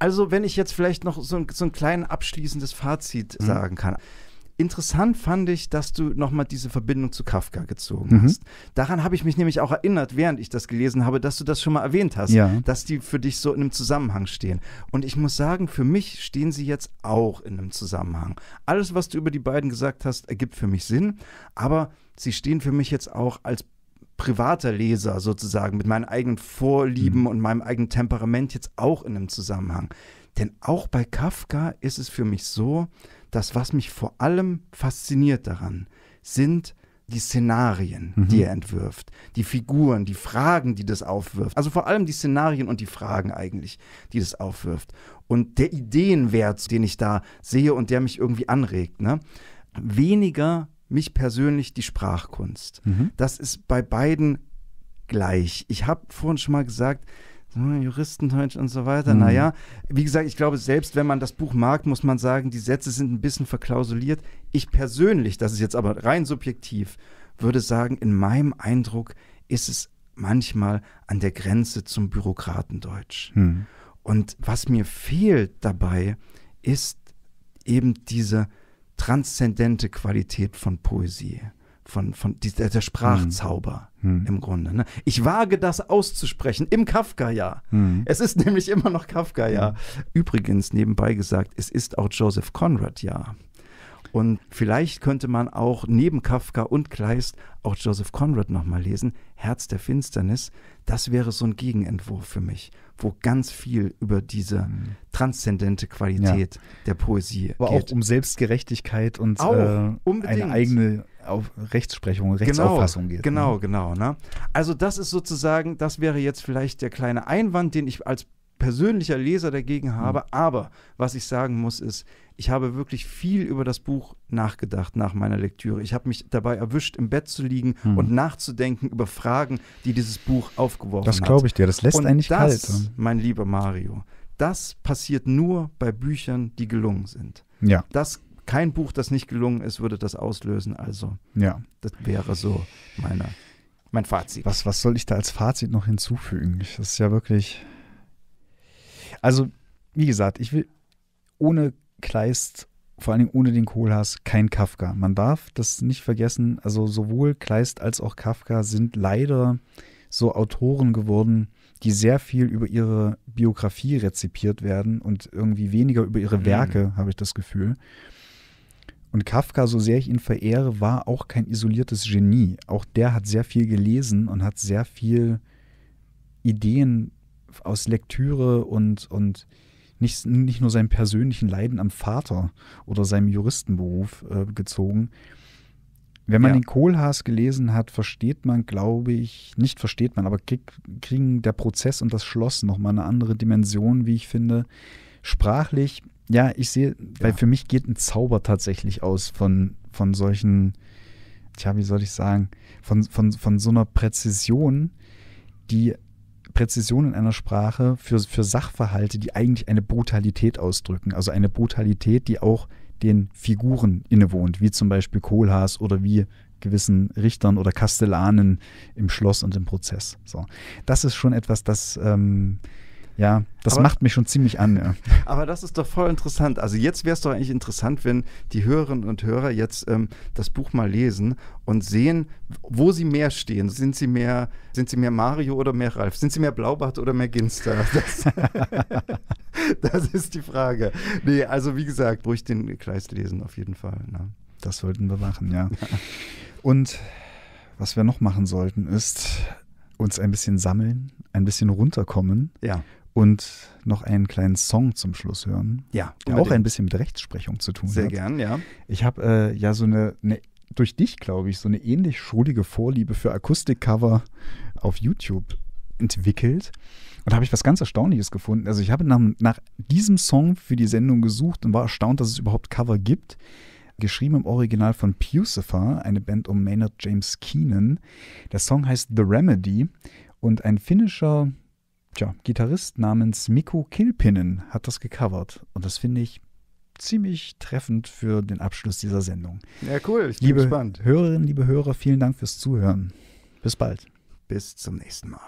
Also, wenn ich jetzt vielleicht noch so, ein, so ein kleines abschließendes Fazit mhm. sagen kann. Interessant fand ich, dass du nochmal diese Verbindung zu Kafka gezogen mhm. hast. Daran habe ich mich nämlich auch erinnert, während ich das gelesen habe, dass du das schon mal erwähnt hast, ja. dass die für dich so in einem Zusammenhang stehen. Und ich muss sagen, für mich stehen sie jetzt auch in einem Zusammenhang. Alles, was du über die beiden gesagt hast, ergibt für mich Sinn, aber sie stehen für mich jetzt auch als privater Leser sozusagen mit meinen eigenen Vorlieben mhm. und meinem eigenen Temperament jetzt auch in einem Zusammenhang. Denn auch bei Kafka ist es für mich so, das, was mich vor allem fasziniert daran, sind die Szenarien, mhm. die er entwirft, die Figuren, die Fragen, die das aufwirft. Also vor allem die Szenarien und die Fragen eigentlich, die das aufwirft. Und der Ideenwert, den ich da sehe und der mich irgendwie anregt. Ne? Weniger mich persönlich die Sprachkunst. Mhm. Das ist bei beiden gleich. Ich habe vorhin schon mal gesagt, Juristendeutsch und so weiter. Mhm. Naja, wie gesagt, ich glaube, selbst wenn man das Buch mag, muss man sagen, die Sätze sind ein bisschen verklausuliert. Ich persönlich, das ist jetzt aber rein subjektiv, würde sagen, in meinem Eindruck ist es manchmal an der Grenze zum Bürokratendeutsch. Mhm. Und was mir fehlt dabei, ist eben diese transzendente Qualität von Poesie von, von dieser, der Sprachzauber hm. hm. im Grunde. Ne? Ich wage das auszusprechen im Kafka-Jahr. Hm. Es ist nämlich immer noch Kafka-Jahr. Hm. Übrigens, nebenbei gesagt, es ist auch Joseph Conrad-Jahr. Und vielleicht könnte man auch neben Kafka und Kleist auch Joseph Conrad nochmal lesen, Herz der Finsternis. Das wäre so ein Gegenentwurf für mich, wo ganz viel über diese hm. transzendente Qualität ja. der Poesie Aber geht. auch um Selbstgerechtigkeit und auch, äh, eine eigene auf Rechtsprechung, genau, Rechtsauffassung genau, geht. Genau, ne? genau. Ne? Also das ist sozusagen, das wäre jetzt vielleicht der kleine Einwand, den ich als persönlicher Leser dagegen hm. habe. Mhm. Aber was ich sagen muss, ist, ich habe wirklich viel über das Buch nachgedacht nach meiner Lektüre. Ich habe mich dabei erwischt, im Bett zu liegen mhm. und nachzudenken über Fragen, die dieses Buch aufgeworfen das hat. Das glaube ich dir, das lässt und eigentlich das, kalt. Ne? mein lieber Mario, das passiert nur bei Büchern, die gelungen sind. Ja. Das kein Buch, das nicht gelungen ist, würde das auslösen. Also, ja. das wäre so meine, mein Fazit. Was, was soll ich da als Fazit noch hinzufügen? Das ist ja wirklich. Also, wie gesagt, ich will ohne Kleist, vor allen Dingen ohne den Kohlhaas, kein Kafka. Man darf das nicht vergessen. Also, sowohl Kleist als auch Kafka sind leider so Autoren geworden, die sehr viel über ihre Biografie rezipiert werden und irgendwie weniger über ihre mhm. Werke, habe ich das Gefühl. Und Kafka, so sehr ich ihn verehre, war auch kein isoliertes Genie. Auch der hat sehr viel gelesen und hat sehr viel Ideen aus Lektüre und, und nicht, nicht nur seinem persönlichen Leiden am Vater oder seinem Juristenberuf äh, gezogen. Wenn man ja. den Kohlhaas gelesen hat, versteht man, glaube ich, nicht versteht man, aber krieg, kriegen der Prozess und das Schloss nochmal eine andere Dimension, wie ich finde. Sprachlich ja, ich sehe, weil für mich geht ein Zauber tatsächlich aus von, von solchen, tja, wie soll ich sagen, von, von, von so einer Präzision, die Präzision in einer Sprache für, für Sachverhalte, die eigentlich eine Brutalität ausdrücken. Also eine Brutalität, die auch den Figuren innewohnt, wie zum Beispiel Kohlhaas oder wie gewissen Richtern oder Kastellanen im Schloss und im Prozess. So. Das ist schon etwas, das ähm, ja, das aber, macht mich schon ziemlich an. Ja. Aber das ist doch voll interessant. Also jetzt wäre es doch eigentlich interessant, wenn die Hörerinnen und Hörer jetzt ähm, das Buch mal lesen und sehen, wo sie mehr stehen. Sind sie mehr, sind sie mehr Mario oder mehr Ralf? Sind sie mehr Blaubart oder mehr Ginster? Das, das ist die Frage. Nee, also wie gesagt, ruhig den Kleist lesen auf jeden Fall. Ne? Das sollten wir machen, ja. und was wir noch machen sollten, ist uns ein bisschen sammeln, ein bisschen runterkommen. Ja und noch einen kleinen Song zum Schluss hören. Ja, der auch ein bisschen mit Rechtsprechung zu tun Sehr hat. Sehr gern, ja. Ich habe äh, ja so eine, eine durch dich, glaube ich, so eine ähnlich schulige Vorliebe für Akustikcover auf YouTube entwickelt. Und da habe ich was ganz Erstaunliches gefunden. Also ich habe nach, nach diesem Song für die Sendung gesucht und war erstaunt, dass es überhaupt Cover gibt. Geschrieben im Original von Pucifer, eine Band um Maynard James Keenan. Der Song heißt The Remedy und ein finnischer tja, Gitarrist namens Mikko Kilpinen hat das gecovert. Und das finde ich ziemlich treffend für den Abschluss dieser Sendung. Ja, cool. Ich bin liebe gespannt. Hörerinnen, liebe Hörer, vielen Dank fürs Zuhören. Bis bald. Bis zum nächsten Mal.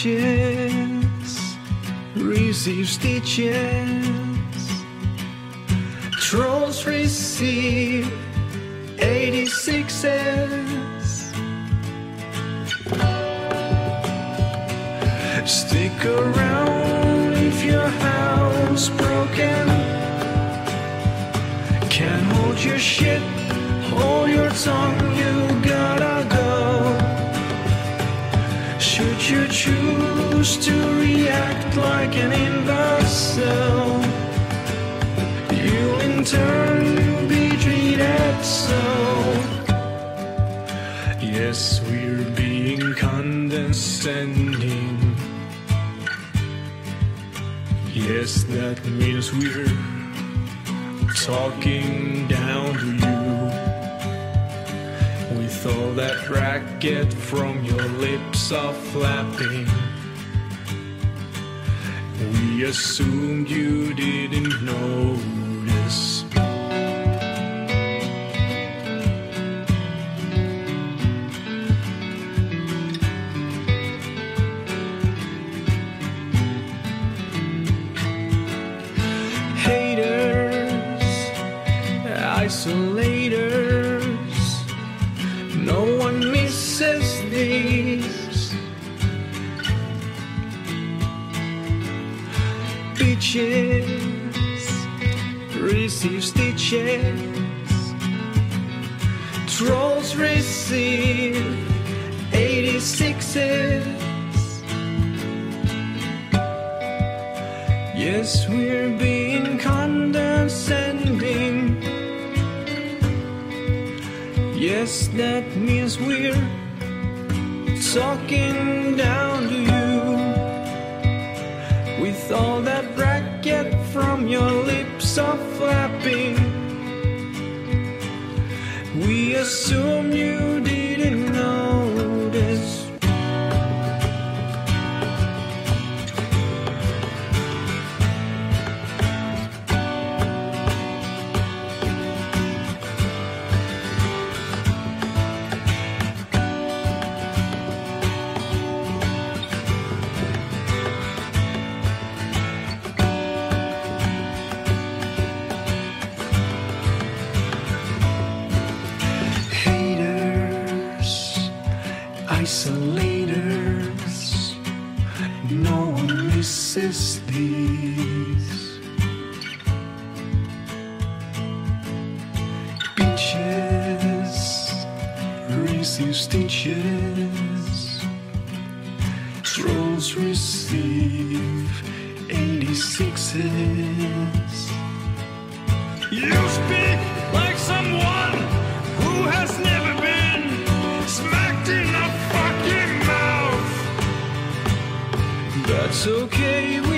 stitches, receive stitches. Trolls receive 86s. Stick around if your house broken. Can't hold your shit, hold your tongue, you gotta go. Should you choose? used to react like an imbecile. You'll in turn be treated so. Yes, we're being condescending. Yes, that means we're talking down to you. With all that racket from your lips are flapping. We assumed you didn't know no one resists these Beaches, receive stitches Trolls receive 86s It's okay.